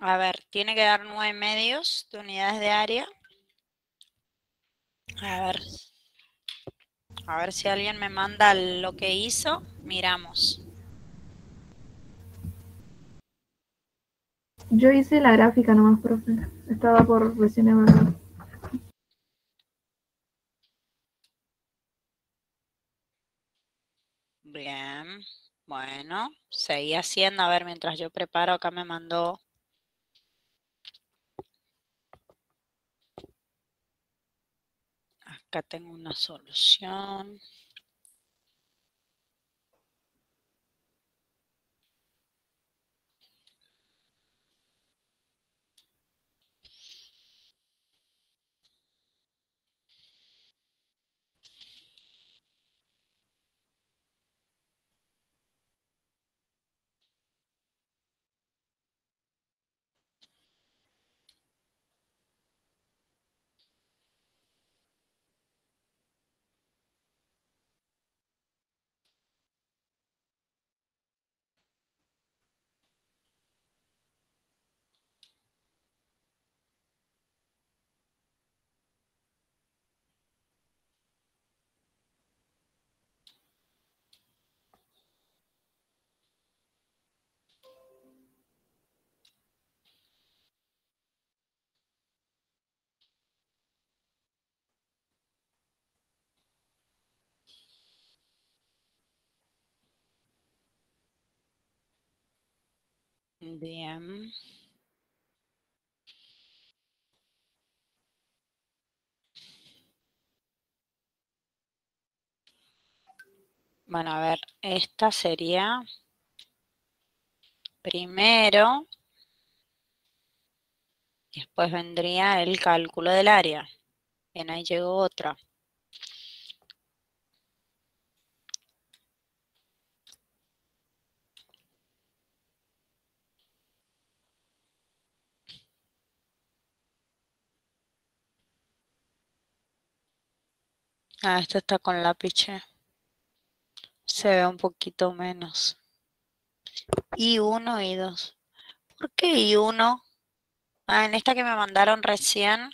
A ver, tiene que dar nueve medios de unidades de área. A ver. A ver si alguien me manda lo que hizo. Miramos. Yo hice la gráfica nomás, profe. Estaba por recién evaluar. Bien. Bueno, seguí haciendo. A ver, mientras yo preparo, acá me mandó. Acá tengo una solución. Bien. Bueno, a ver, esta sería primero, después vendría el cálculo del área. En ahí llegó otra. Ah, esta está con lápiz. Eh. Se ve un poquito menos. Y 1 y 2 ¿Por qué y 1 Ah, en esta que me mandaron recién,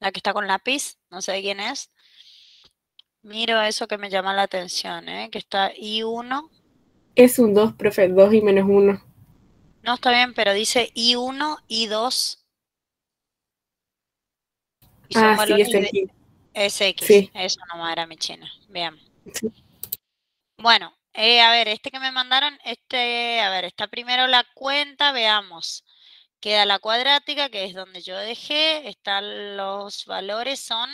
la que está con lápiz, no sé de quién es. Miro eso que me llama la atención, ¿eh? Que está y 1 Es un 2, profe, 2 y menos 1. No, está bien, pero dice y 1 y 2. ah, sí, es X, eso nomás era mi china. Bien. Bueno, eh, a ver, este que me mandaron, este, a ver, está primero la cuenta, veamos. Queda la cuadrática, que es donde yo dejé, están los valores, son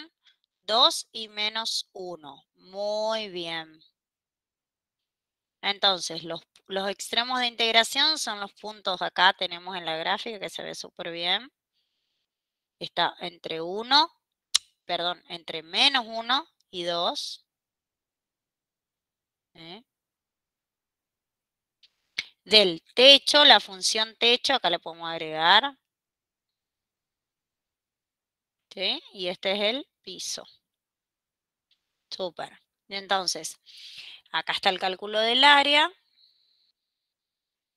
2 y menos 1. Muy bien. Entonces, los, los extremos de integración son los puntos acá tenemos en la gráfica que se ve súper bien. Está entre 1 perdón, entre menos 1 y 2. ¿eh? Del techo, la función techo, acá le podemos agregar. Y este es el piso. Súper. Entonces, acá está el cálculo del área.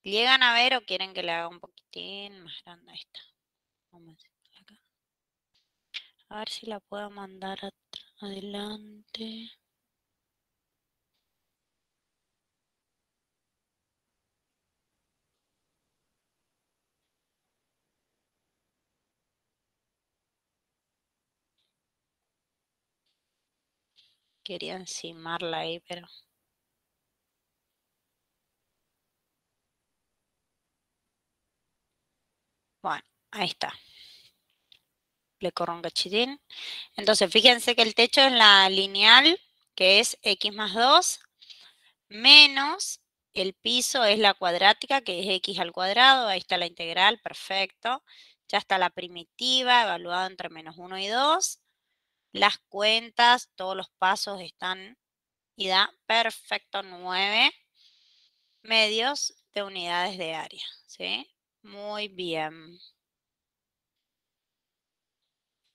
¿Llegan a ver o quieren que le haga un poquitín más grande esta? Vamos a a ver si la puedo mandar adelante. Quería encimarla ahí, pero... Bueno, ahí está. Entonces, fíjense que el techo es la lineal, que es x más 2, menos el piso es la cuadrática, que es x al cuadrado. Ahí está la integral, perfecto. Ya está la primitiva, evaluado entre menos 1 y 2. Las cuentas, todos los pasos están y da perfecto 9 medios de unidades de área. ¿sí? Muy bien.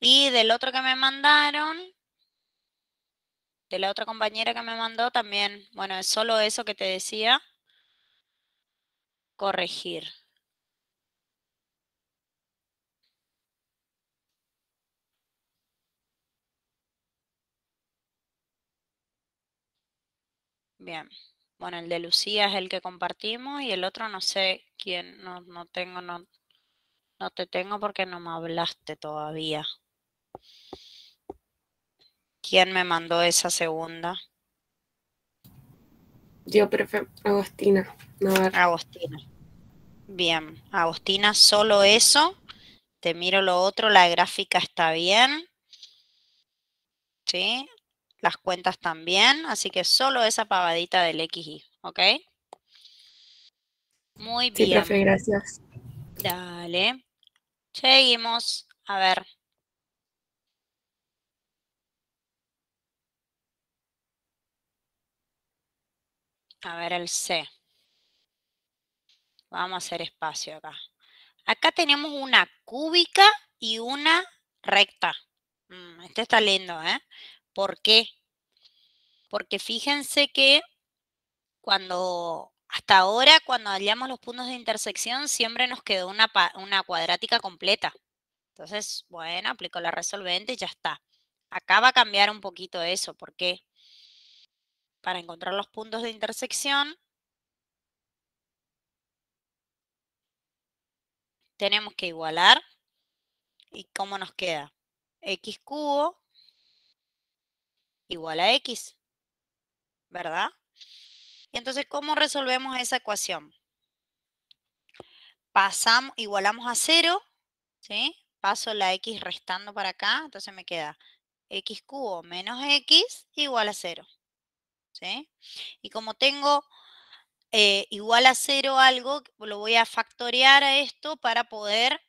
Y del otro que me mandaron, de la otra compañera que me mandó también, bueno, es solo eso que te decía, corregir. Bien. Bueno, el de Lucía es el que compartimos y el otro no sé quién, no, no tengo, no, no te tengo porque no me hablaste todavía. ¿Quién me mandó esa segunda? Yo, profe, Agostina. Agostina. Bien, Agostina, solo eso. Te miro lo otro, la gráfica está bien. ¿Sí? Las cuentas también, así que solo esa pavadita del XY, ¿ok? Muy bien. Sí, profe, gracias. Dale. Seguimos. A ver, A ver el C. Vamos a hacer espacio acá. Acá tenemos una cúbica y una recta. Mm, este está lindo, ¿eh? ¿Por qué? Porque fíjense que cuando hasta ahora, cuando hallamos los puntos de intersección, siempre nos quedó una, una cuadrática completa. Entonces, bueno, aplico la resolvente y ya está. Acá va a cambiar un poquito eso. ¿Por qué? para encontrar los puntos de intersección, tenemos que igualar. ¿Y cómo nos queda? x cubo igual a x, ¿verdad? Y entonces, ¿cómo resolvemos esa ecuación? Pasamos, igualamos a cero, ¿sí? Paso la x restando para acá, entonces me queda x cubo menos x igual a cero. Y como tengo eh, igual a cero algo, lo voy a factorear a esto para poder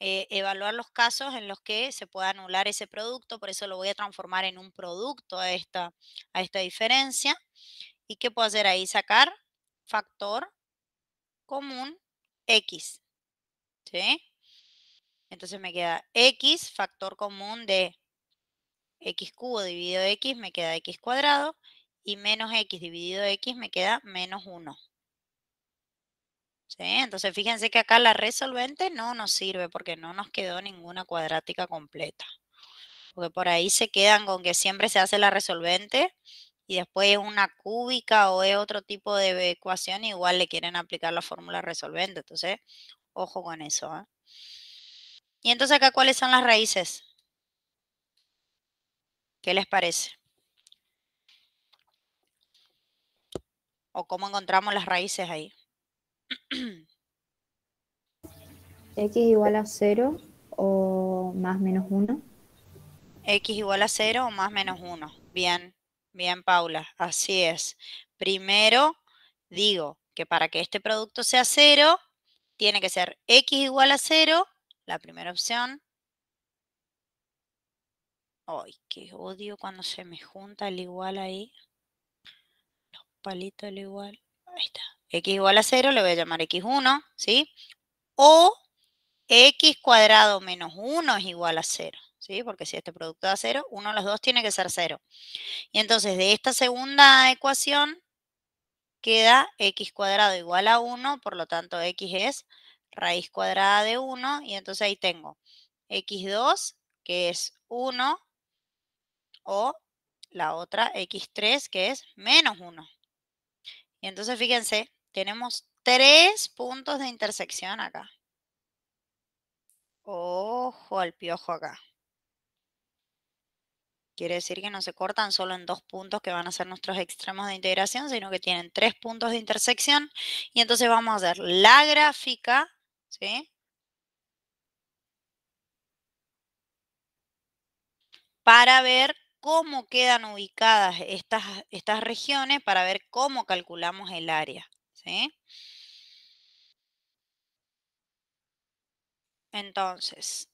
eh, evaluar los casos en los que se pueda anular ese producto, por eso lo voy a transformar en un producto a esta, a esta diferencia. ¿Y qué puedo hacer ahí? Sacar factor común X, Entonces me queda X, factor común de X cubo dividido X, me queda X cuadrado, y menos x dividido x me queda menos 1. Entonces fíjense que acá la resolvente no nos sirve porque no nos quedó ninguna cuadrática completa. Porque por ahí se quedan con que siempre se hace la resolvente y después una cúbica o es otro tipo de ecuación, igual le quieren aplicar la fórmula resolvente. Entonces, ojo con eso. ¿ah? Y entonces acá, ¿cuáles son las raíces? ¿Qué les parece? o cómo encontramos las raíces ahí. X igual a 0 o más menos 1. X igual a 0 o más menos 1. Bien, bien Paula, así es. Primero digo que para que este producto sea 0, tiene que ser X igual a 0, la primera opción. Ay, qué odio cuando se me junta el igual ahí palito al igual, ahí está, x igual a 0, le voy a llamar x1, ¿sí? O x cuadrado menos 1 es igual a 0, ¿sí? Porque si este producto da 0, uno de los dos tiene que ser 0. Y entonces de esta segunda ecuación queda x cuadrado igual a 1, por lo tanto x es raíz cuadrada de 1, y entonces ahí tengo x2, que es 1, o la otra x3, que es menos 1. Y entonces fíjense, tenemos tres puntos de intersección acá. Ojo al piojo acá. Quiere decir que no se cortan solo en dos puntos que van a ser nuestros extremos de integración, sino que tienen tres puntos de intersección. Y entonces vamos a hacer la gráfica, ¿sí? Para ver cómo quedan ubicadas estas, estas regiones para ver cómo calculamos el área. ¿sí? Entonces,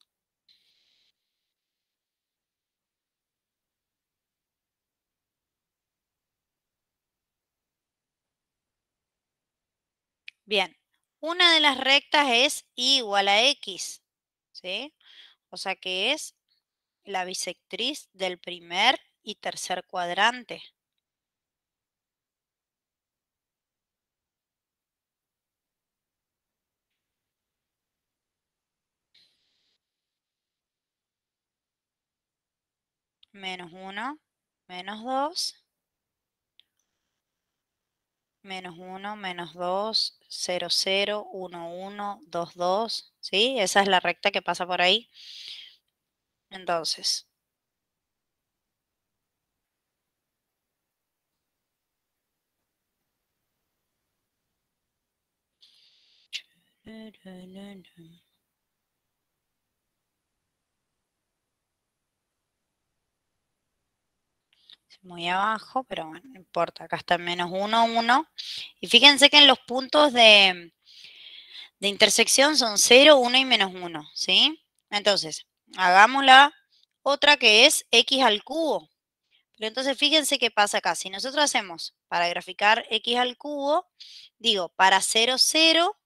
bien, una de las rectas es igual a x, ¿sí? O sea que es la bisectriz del primer y tercer cuadrante. Menos 1, menos 2, menos 1, menos 2, 0, 0, 1, 1, 2, 2. ¿Sí? Esa es la recta que pasa por ahí entonces muy abajo, pero bueno, no importa, acá está menos 1, 1. Y fíjense que en los puntos de, de intersección son 0, 1 y menos 1, ¿sí? Entonces, Hagamos la otra que es x al cubo. Pero entonces fíjense qué pasa acá. Si nosotros hacemos para graficar x al cubo, digo, para 0, 0,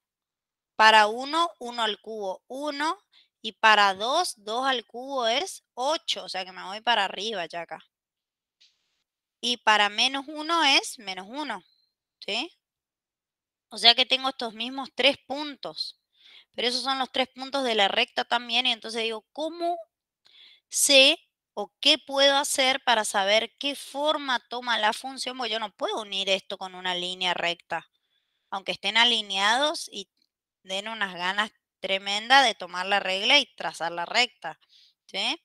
para 1, 1 al cubo, 1, y para 2, 2 al cubo es 8, o sea que me voy para arriba ya acá. Y para menos 1 es menos 1, ¿sí? O sea que tengo estos mismos tres puntos. Pero esos son los tres puntos de la recta también. Y entonces digo, ¿cómo sé o qué puedo hacer para saber qué forma toma la función? Porque yo no puedo unir esto con una línea recta. Aunque estén alineados y den unas ganas tremendas de tomar la regla y trazar la recta. ¿Sí?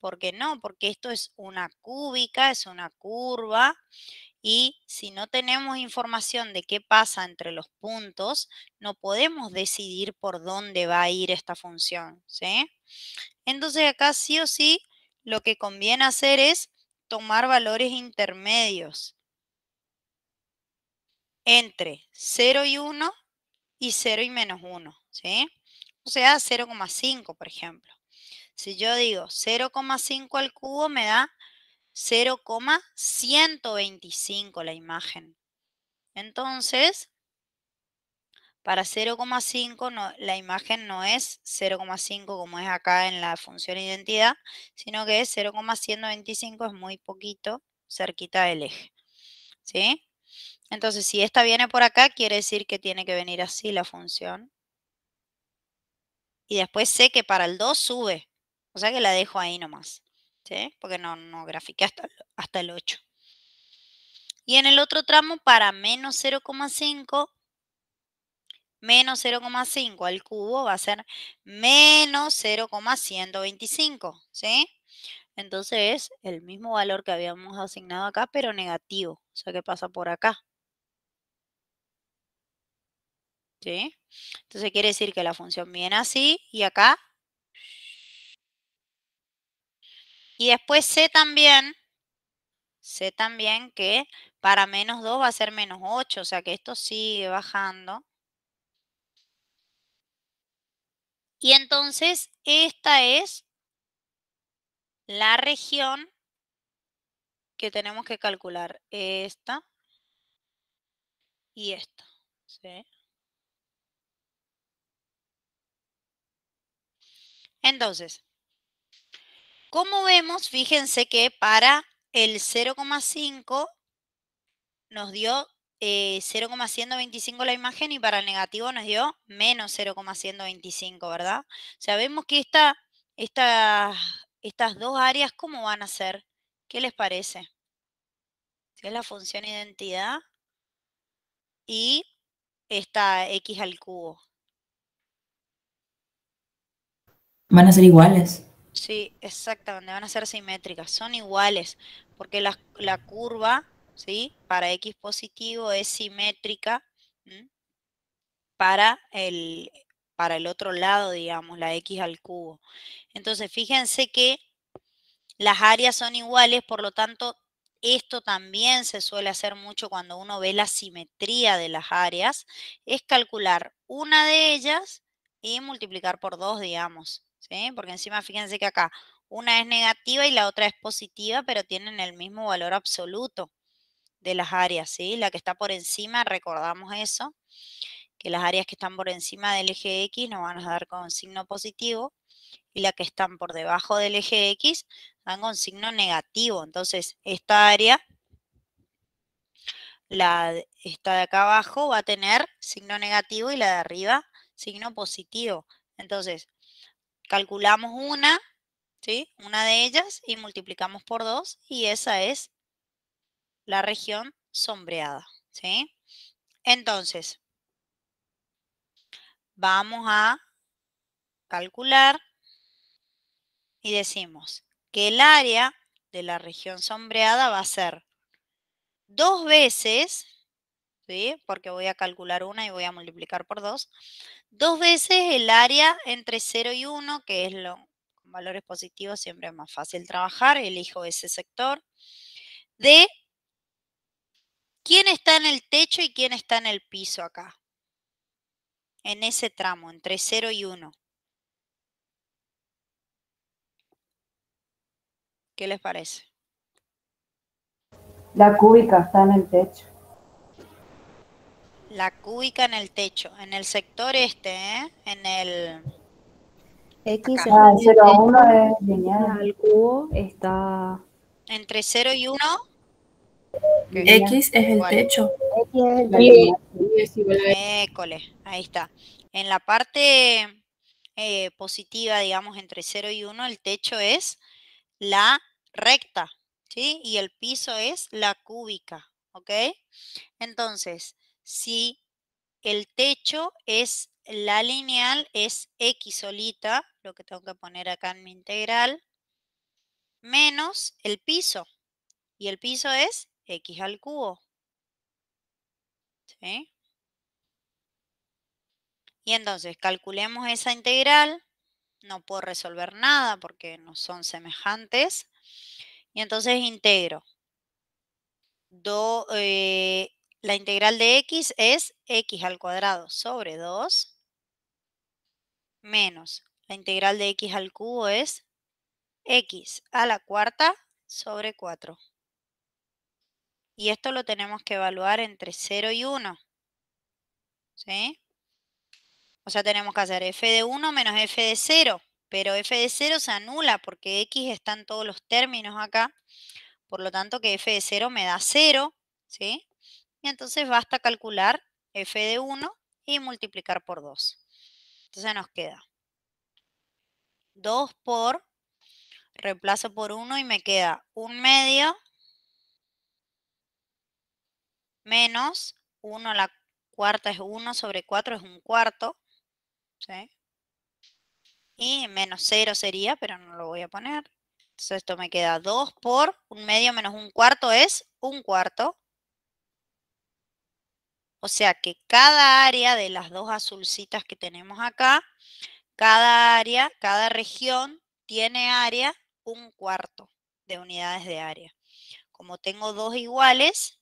¿Por qué no? Porque esto es una cúbica, es una curva y si no tenemos información de qué pasa entre los puntos, no podemos decidir por dónde va a ir esta función. ¿sí? Entonces acá sí o sí lo que conviene hacer es tomar valores intermedios entre 0 y 1 y 0 y menos 1. ¿sí? O sea, 0,5 por ejemplo. Si yo digo 0,5 al cubo me da 0,125 la imagen. Entonces, para 0,5 la imagen no es 0,5 como es acá en la función identidad, sino que es 0,125, es muy poquito cerquita del eje. Entonces, si esta viene por acá, quiere decir que tiene que venir así la función. Y después sé que para el 2 sube. O sea que la dejo ahí nomás. ¿sí? porque no, no grafiqué hasta, hasta el 8. Y en el otro tramo para menos 0,5, menos 0,5 al cubo va a ser menos 0,125, ¿sí? Entonces es el mismo valor que habíamos asignado acá, pero negativo. O sea, que pasa por acá. ¿Sí? Entonces quiere decir que la función viene así y acá Y después sé también, sé también que para menos 2 va a ser menos 8, o sea que esto sigue bajando. Y entonces esta es la región que tenemos que calcular. Esta y esta. Entonces, como vemos, fíjense que para el 0,5 nos dio 0,125 eh, la imagen y para el negativo nos dio menos 0,125, ¿verdad? O sea, vemos que esta, estas dos áreas, ¿cómo van a ser? ¿Qué les parece? Si es la función identidad y esta x al cubo. Van a ser iguales. Sí, exactamente, van a ser simétricas, son iguales, porque la, curva, ¿sí? Para X positivo es simétrica para el, para el otro lado, digamos, la X al cubo. Entonces, fíjense que las áreas son iguales, por lo tanto, esto también se suele hacer mucho cuando uno ve la simetría de las áreas, es calcular una de ellas y multiplicar por dos, digamos. Porque encima fíjense que acá una es negativa y la otra es positiva, pero tienen el mismo valor absoluto de las áreas, ¿sí? La que está por encima, recordamos eso, que las áreas que están por encima del eje X nos van a dar con signo positivo y la que están por debajo del eje X dan con signo negativo. Entonces, esta área, la, esta de acá abajo, va a tener signo negativo y la de arriba, signo positivo. Entonces, Calculamos una, ¿sí? Una de ellas y multiplicamos por dos y esa es la región sombreada, ¿sí? Entonces, vamos a calcular y decimos que el área de la región sombreada va a ser dos veces, ¿sí? porque voy a calcular una y voy a multiplicar por dos, Dos veces el área entre 0 y 1, que es lo con valores positivos siempre es más fácil trabajar, elijo ese sector. De quién está en el techo y quién está en el piso acá. En ese tramo, entre 0 y 1. ¿Qué les parece? La cúbica está en el techo. La cúbica en el techo, en el sector este, ¿eh? En el... X ah, el 1 es lineal. El cubo está... Entre 0 y 1. X es el techo. X es ahí está. En la parte eh, positiva, digamos, entre 0 y 1, el techo es la recta, ¿sí? Y el piso es la cúbica, ¿ok? Entonces, si el techo es la lineal, es x solita, lo que tengo que poner acá en mi integral, menos el piso. Y el piso es x al cubo. Y entonces calculemos esa integral. No puedo resolver nada porque no son semejantes. Y entonces integro do, eh, la integral de x es x al cuadrado sobre 2 menos la integral de x al cubo es x a la cuarta sobre 4. Y esto lo tenemos que evaluar entre 0 y 1. ¿Sí? O sea, tenemos que hacer f de 1 menos f de 0. Pero f de 0 se anula porque x está en todos los términos acá. Por lo tanto, que f de 0 me da 0. ¿Sí? Y entonces basta calcular f de 1 y multiplicar por 2. Entonces nos queda 2 por, reemplazo por 1 y me queda 1 medio menos 1 a la cuarta es 1 sobre 4 es 1 cuarto. Y menos 0 sería, pero no lo voy a poner. Entonces esto me queda 2 por 1 medio menos 1 cuarto es 1 cuarto. O sea que cada área de las dos azulcitas que tenemos acá, cada área, cada región tiene área un cuarto de unidades de área. Como tengo dos iguales,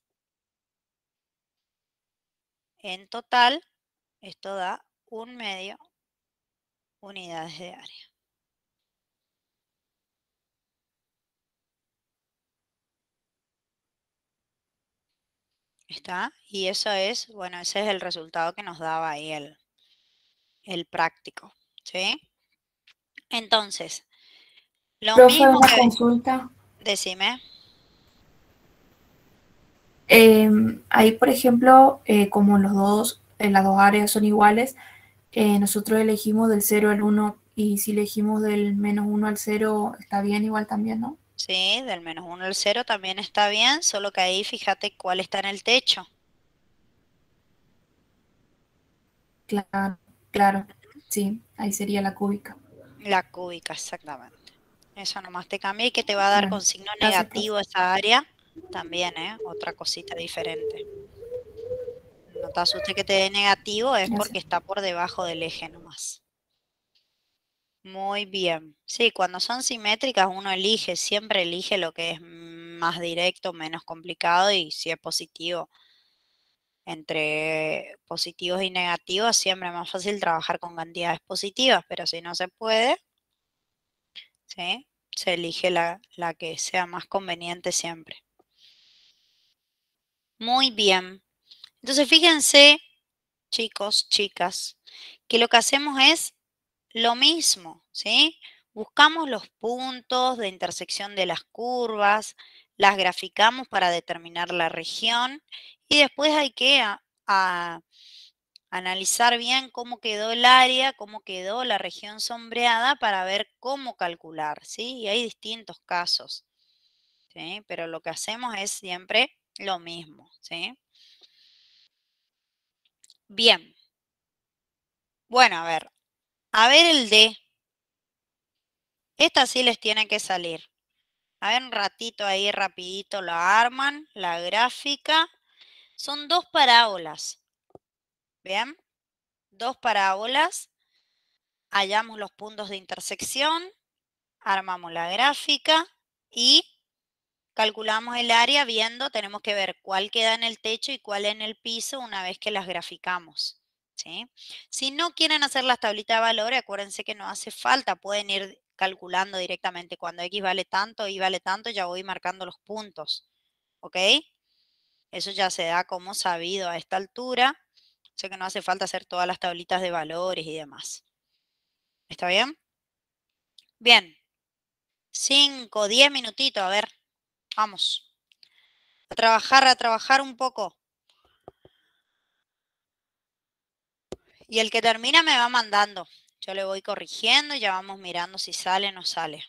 en total, esto da un medio unidades de área. ¿Está? Y eso es, bueno, ese es el resultado que nos daba ahí el, el práctico. ¿Sí? Entonces, lo mismo una consulta. Decime. Em, ahí, por ejemplo, eh, como los dos, eh, las dos áreas son iguales, eh, nosotros elegimos del 0 al 1 y si elegimos del menos 1 al 0 está bien igual también, ¿no? Sí, del menos 1 al 0 también está bien, solo que ahí fíjate cuál está en el techo. Claro, claro, sí, ahí sería la cúbica. La cúbica, exactamente. Eso nomás te cambia y que te va a dar con signo negativo esa área también, ¿eh? Otra cosita diferente. No te asustes que te dé negativo, es porque está por debajo del eje nomás. Muy bien. Sí, cuando son simétricas uno elige, siempre elige lo que es más directo, menos complicado y si es positivo. Entre positivos y negativos siempre es más fácil trabajar con cantidades positivas, pero si no se puede, ¿sí? se elige la, la que sea más conveniente siempre. Muy bien. Entonces fíjense, chicos, chicas, que lo que hacemos es lo mismo, ¿sí? Buscamos los puntos de intersección de las curvas, las graficamos para determinar la región y después hay que analizar bien cómo quedó el área, cómo quedó la región sombreada para ver cómo calcular, ¿sí? Y hay distintos casos, ¿sí? Pero lo que hacemos es siempre lo mismo, ¿sí? Bien. Bueno, a ver, a ver el D. Esta sí les tiene que salir. A ver, un ratito ahí, rapidito, la arman, la gráfica. Son dos parábolas. ¿Bien? Dos parábolas. Hallamos los puntos de intersección. Armamos la gráfica. Y calculamos el área viendo, tenemos que ver cuál queda en el techo y cuál en el piso una vez que las graficamos. Si no quieren hacer las tablitas de valores, acuérdense que no hace falta, pueden ir calculando directamente cuando X vale tanto, Y vale tanto, ya voy marcando los puntos, ¿ok? Eso ya se da como sabido a esta altura, Sé que no hace falta hacer todas las tablitas de valores y demás. ¿Está bien? Bien. 5, 10 minutitos, a ver, vamos. A trabajar, a trabajar un poco. Y el que termina me va mandando. Yo le voy corrigiendo y ya vamos mirando si sale o no sale.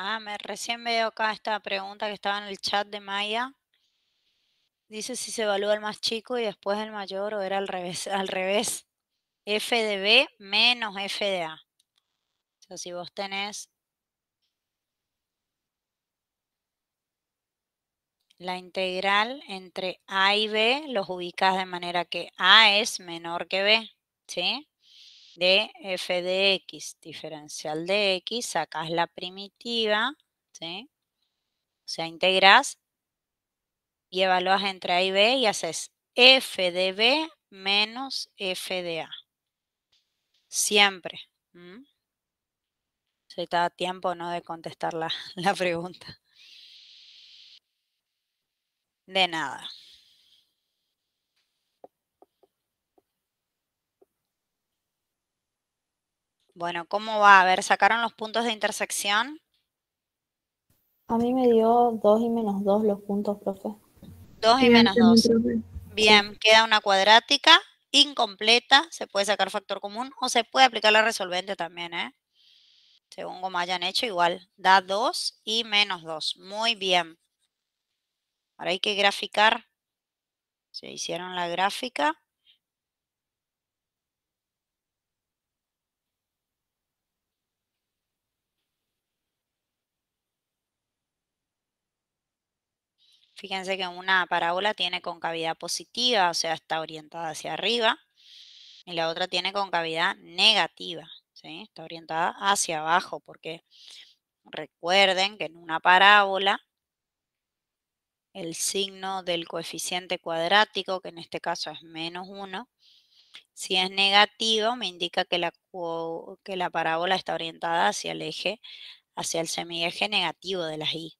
Ah, me recién veo acá esta pregunta que estaba en el chat de Maya. Dice si se evalúa el más chico y después el mayor o era al revés. Al revés. F de B menos F de A. O sea, si vos tenés la integral entre A y B, los ubicas de manera que A es menor que B. ¿Sí? de f de x diferencial de x, sacas la primitiva, ¿sí? O sea, integrás y evaluás entre a y b y haces f de b menos f de a. Siempre. Si Se te da tiempo no de contestar la pregunta. De nada. Bueno, ¿cómo va? A ver, ¿sacaron los puntos de intersección? A mí me dio 2 y menos 2 los puntos, profe. 2 y menos 2. Bien, queda una cuadrática incompleta, se puede sacar factor común o se puede aplicar la resolvente también, ¿eh? Según como hayan hecho, igual, da 2 y menos 2. Muy bien. Ahora hay que graficar. Se hicieron la gráfica. Fíjense que una parábola tiene concavidad positiva, o sea, está orientada hacia arriba, y la otra tiene concavidad negativa, está orientada hacia abajo, porque recuerden que en una parábola el signo del coeficiente cuadrático, que en este caso es menos 1, si es negativo, me indica que la, que la parábola está orientada hacia el eje, hacia el semieje negativo de las y.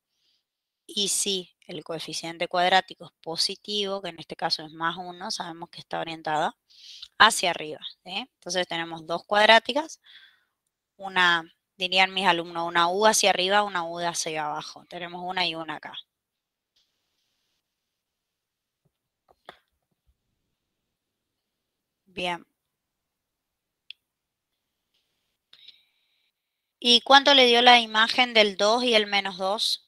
Y si el coeficiente cuadrático es positivo, que en este caso es más 1, sabemos que está orientada hacia arriba. ¿eh? Entonces tenemos dos cuadráticas, una, dirían mis alumnos, una U hacia arriba, una U hacia abajo. Tenemos una y una acá. Bien. ¿Y cuánto le dio la imagen del 2 y el menos 2?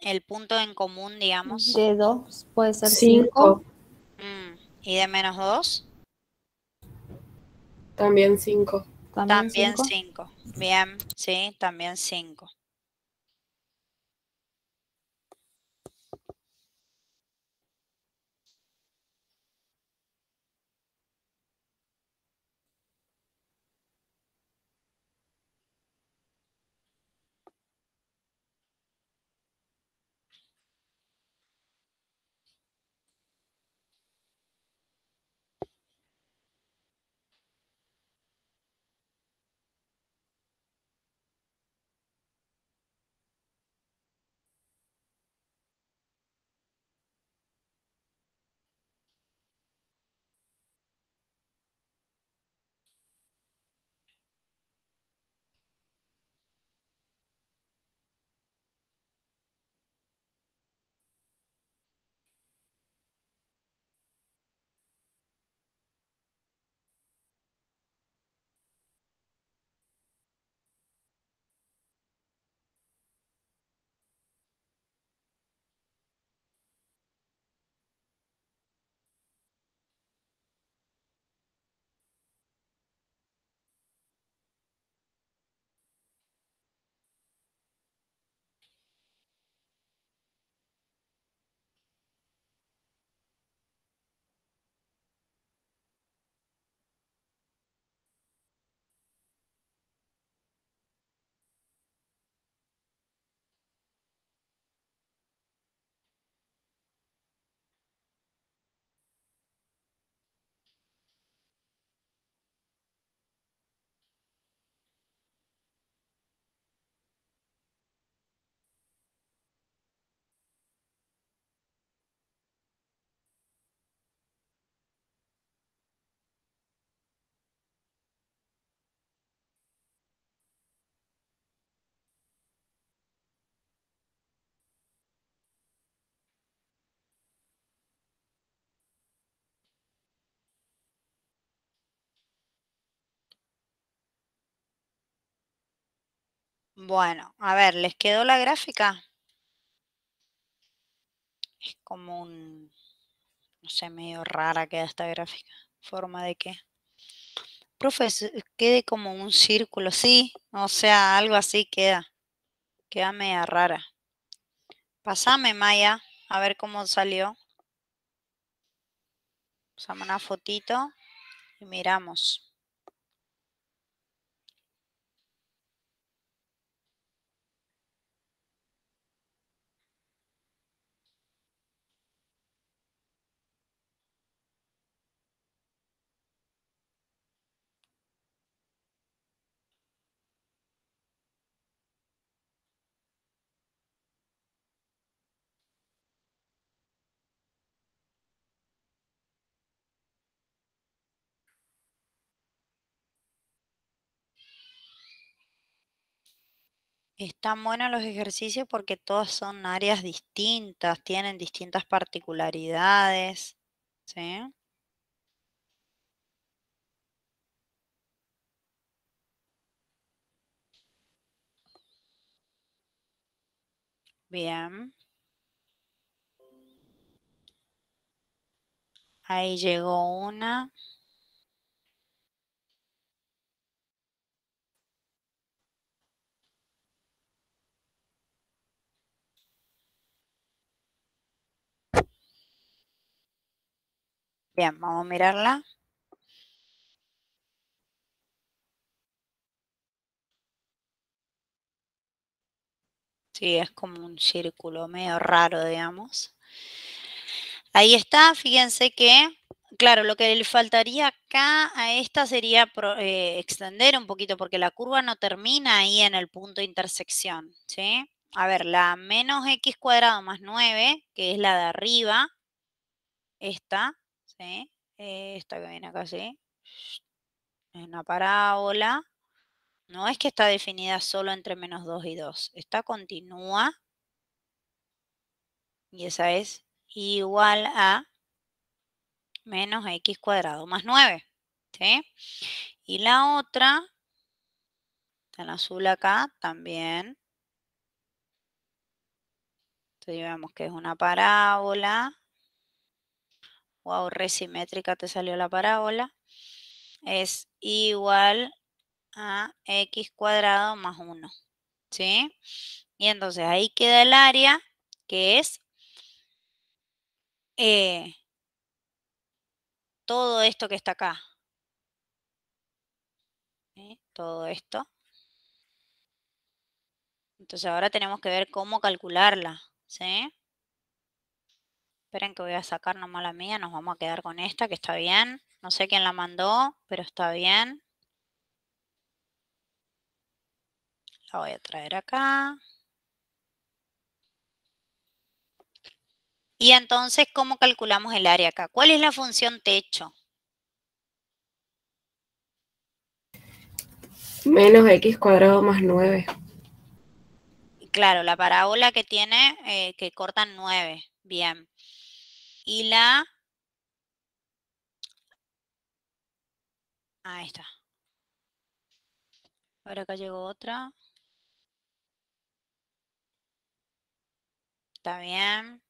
el punto en común, digamos. De 2 puede ser 5. Mm, ¿Y de menos 2? También 5. También 5. Bien, sí, también 5. Bueno, a ver, ¿les quedó la gráfica? Es como un, no sé, medio rara queda esta gráfica. ¿Forma de qué? Profe, quede como un círculo, sí, o sea, algo así queda. Queda media rara. Pásame, Maya, a ver cómo salió. Pasame una fotito y miramos. Están buenos los ejercicios porque todos son áreas distintas, tienen distintas particularidades. ¿Sí? Bien. Ahí llegó una. Bien, vamos a mirarla. Sí, es como un círculo medio raro, digamos. Ahí está, fíjense que, claro, lo que le faltaría acá a esta sería eh, extender un poquito, porque la curva no termina ahí en el punto de intersección, ¿sí? A ver, la menos x cuadrado más 9, que es la de arriba, esta, ¿sí? Eh, esta que viene acá así, es una parábola. No es que está definida solo entre menos 2 y 2, esta continúa, y esa es igual a menos x cuadrado más 9. Y la otra, está en azul acá también. Entonces vemos que es una parábola wow, resimétrica te salió la parábola, es igual a x cuadrado más 1, ¿sí? Y entonces ahí queda el área que es eh, todo esto que está acá. Todo esto. Entonces ahora tenemos que ver cómo calcularla, ¿sí? esperen que voy a sacar nomás la mía, nos vamos a quedar con esta que está bien. No sé quién la mandó, pero está bien. La voy a traer acá. Y entonces, ¿cómo calculamos el área acá? ¿Cuál es la función techo? Menos x cuadrado más 9. Claro, la parábola que tiene, eh, que cortan 9. Bien y la... Ah, ahí está. Ahora acá llegó otra. Está bien.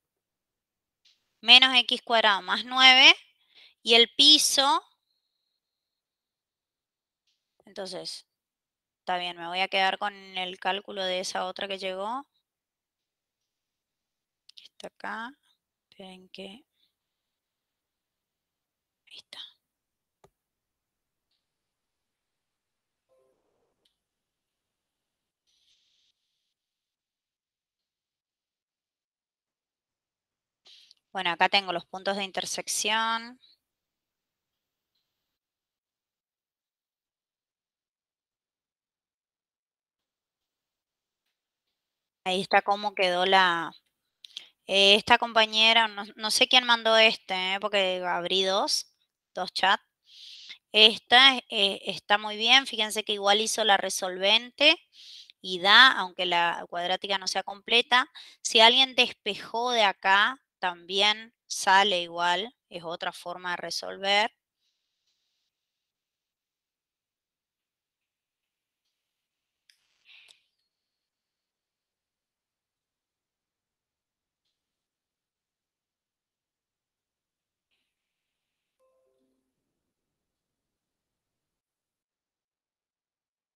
Menos x cuadrado más 9. Y el piso. Entonces, está bien. Me voy a quedar con el cálculo de esa otra que llegó. Está acá que... Bueno, acá tengo los puntos de intersección. Ahí está cómo quedó la, esta compañera, no, sé quién mandó este, ¿eh? porque abrí dos, dos chats. Esta eh, está muy bien, fíjense que igual hizo la resolvente y da, aunque la cuadrática no sea completa. Si alguien despejó de acá, también sale igual, es otra forma de resolver.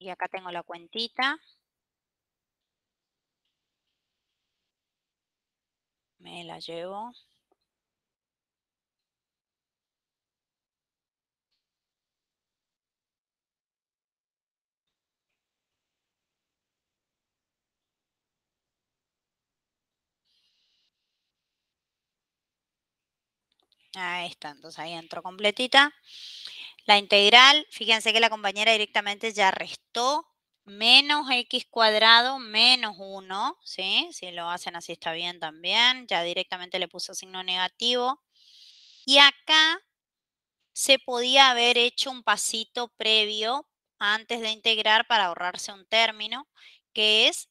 y acá tengo la cuentita. Me la llevo. Ahí está, entonces ahí entró completita. La integral, fíjense que la compañera directamente ya restó menos x cuadrado menos 1, ¿sí? Si lo hacen así está bien también, ya directamente le puso signo negativo. Y acá se podía haber hecho un pasito previo antes de integrar para ahorrarse un término, que es,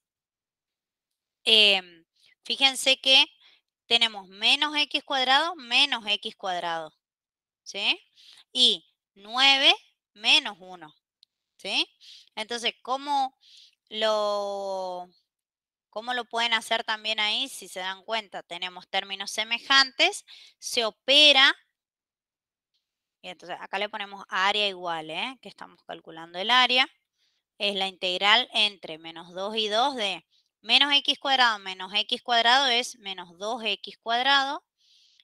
em, fíjense que tenemos menos x cuadrado menos x cuadrado, ¿sí? Y 9 menos 1, ¿sí? Entonces, ¿cómo lo, ¿cómo lo pueden hacer también ahí? Si se dan cuenta, tenemos términos semejantes, se opera, y entonces acá le ponemos área igual, ¿eh? que estamos calculando el área, es la integral entre menos 2 y 2 de Menos x cuadrado menos x cuadrado es menos 2x cuadrado.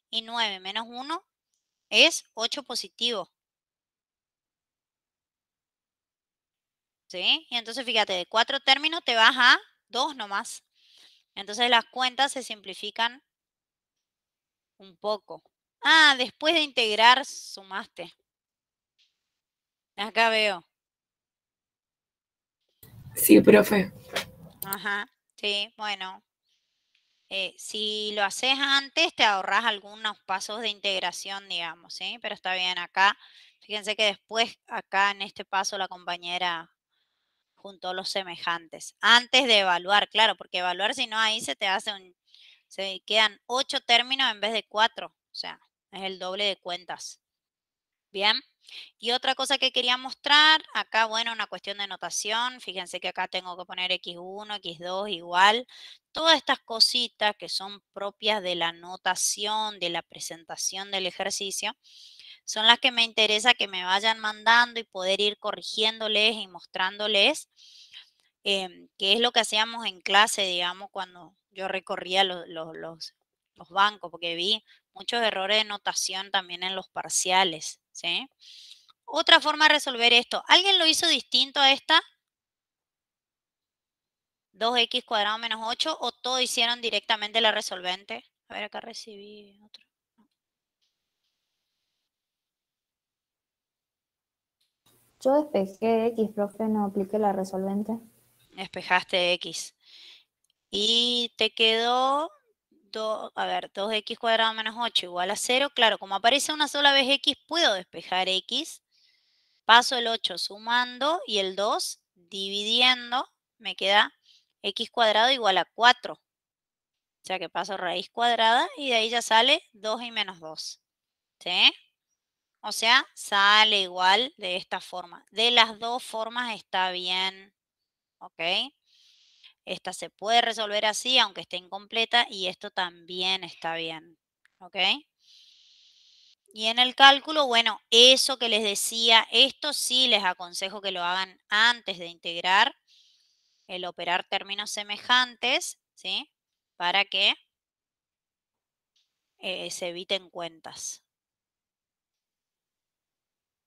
Y 9 menos 1 es 8 positivo. ¿Sí? Y entonces fíjate, de cuatro términos te vas a 2 nomás. Entonces las cuentas se simplifican un poco. Ah, después de integrar, sumaste. Acá veo. Sí, profe. Ajá. Sí, bueno. Eh, si lo haces antes, te ahorras algunos pasos de integración, digamos, ¿sí? Pero está bien acá. Fíjense que después, acá en este paso, la compañera juntó los semejantes. Antes de evaluar, claro, porque evaluar, si no, ahí se te hace un... Se quedan ocho términos en vez de cuatro. O sea, es el doble de cuentas. Bien. Y otra cosa que quería mostrar, acá, bueno, una cuestión de notación. Fíjense que acá tengo que poner X1, X2 igual. Todas estas cositas que son propias de la notación, de la presentación del ejercicio, son las que me interesa que me vayan mandando y poder ir corrigiéndoles y mostrándoles em, que es lo que hacíamos en clase, digamos, cuando yo recorría los, los los bancos, porque vi muchos errores de notación también en los parciales, Otra forma de resolver esto. ¿Alguien lo hizo distinto a esta? 2x cuadrado menos 8 o todos hicieron directamente la resolvente. A ver, acá recibí otro. Yo despejé x, profe, no apliqué la resolvente. Despejaste x. Y te quedó a ver, 2x cuadrado menos 8 igual a 0. Claro, como aparece una sola vez x, puedo despejar x. Paso el 8 sumando y el 2 dividiendo. Me queda x cuadrado igual a 4. O sea que paso raíz cuadrada y de ahí ya sale 2 y menos 2. ¿Sí? O sea, sale igual de esta forma. De las dos formas está bien. ¿Ok? Esta se puede resolver así, aunque esté incompleta, y esto también está bien. ¿Ok? Y en el cálculo, bueno, eso que les decía, esto sí les aconsejo que lo hagan antes de integrar, el operar términos semejantes, ¿sí? Para que eh, se eviten cuentas.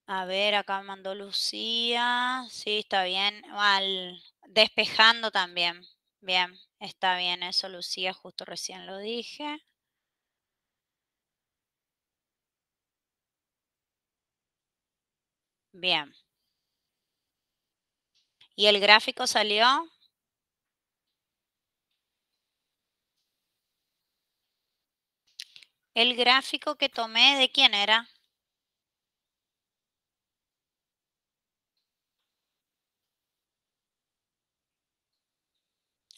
A ver, acá mandó Lucía. Sí, está bien. Mal. Despejando también. Bien, está bien eso, Lucía, justo recién lo dije. Bien. ¿Y el gráfico salió? El gráfico que tomé, ¿de quién era?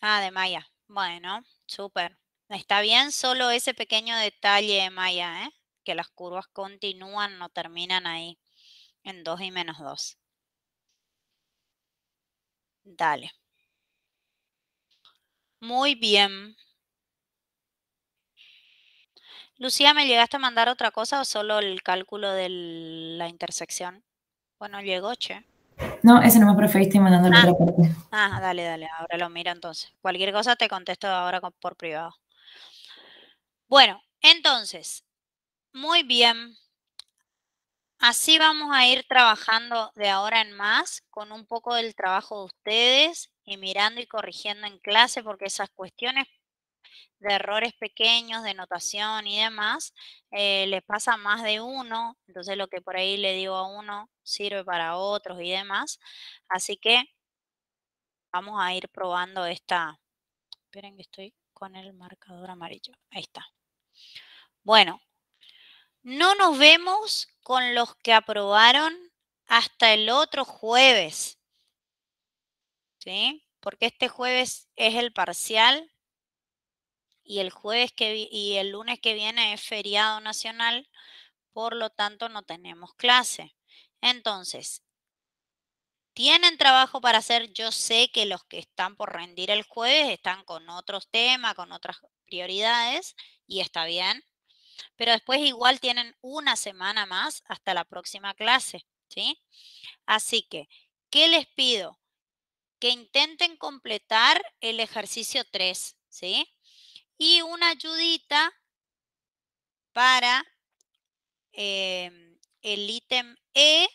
Ah, de Maya. Bueno, súper. Está bien solo ese pequeño detalle de Maya, ¿eh? que las curvas continúan, no terminan ahí, en 2 y menos 2. Dale. Muy bien. Lucía, ¿me llegaste a mandar otra cosa o solo el cálculo de la intersección? Bueno, llegó, che. No, ese no me profe, estoy mandando la ah. parte. Ah, dale, dale, ahora lo miro entonces. Cualquier cosa te contesto ahora por privado. Bueno, entonces, muy bien. Así vamos a ir trabajando de ahora en más con un poco del trabajo de ustedes y mirando y corrigiendo en clase porque esas cuestiones de errores pequeños, de notación y demás, eh, les pasa más de uno, entonces lo que por ahí le digo a uno sirve para otros y demás. Así que vamos a ir probando esta, esperen que estoy con el marcador amarillo, ahí está. Bueno, no nos vemos con los que aprobaron hasta el otro jueves. ¿Sí? Porque este jueves es el parcial y el jueves que y el lunes que viene es feriado nacional, por lo tanto no tenemos clase. Entonces, tienen trabajo para hacer. Yo sé que los que están por rendir el jueves están con otros temas, con otras prioridades y está bien. Pero después igual tienen una semana más hasta la próxima clase, ¿sí? Así que, ¿qué les pido? Que intenten completar el ejercicio 3, ¿sí? y una ayudita para em, el ítem E.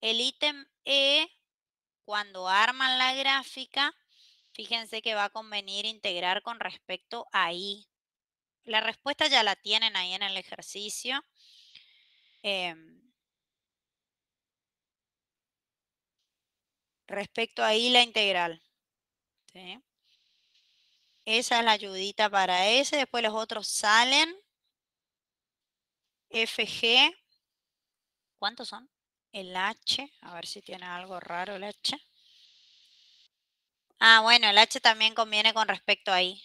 El ítem E, cuando arman la gráfica, fíjense que va a convenir integrar con respecto a I. La respuesta ya la tienen ahí en el ejercicio. Em. respecto a I la integral. ¿sí? Esa es la ayudita para ese. Después los otros salen. FG. ¿Cuántos son? El H. A ver si tiene algo raro el H. Ah, bueno, el H también conviene con respecto ahí.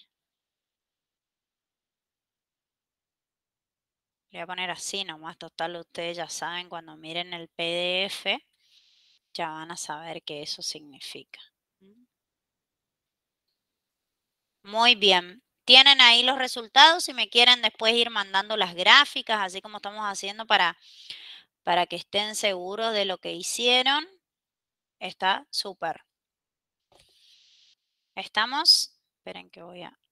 Le voy a poner así nomás. Total, ustedes ya saben, cuando miren el PDF, ya van a saber qué eso significa. Muy bien. Tienen ahí los resultados si me quieren después ir mandando las gráficas, así como estamos haciendo para, para que estén seguros de lo que hicieron. Está súper. ¿Estamos? Esperen que voy a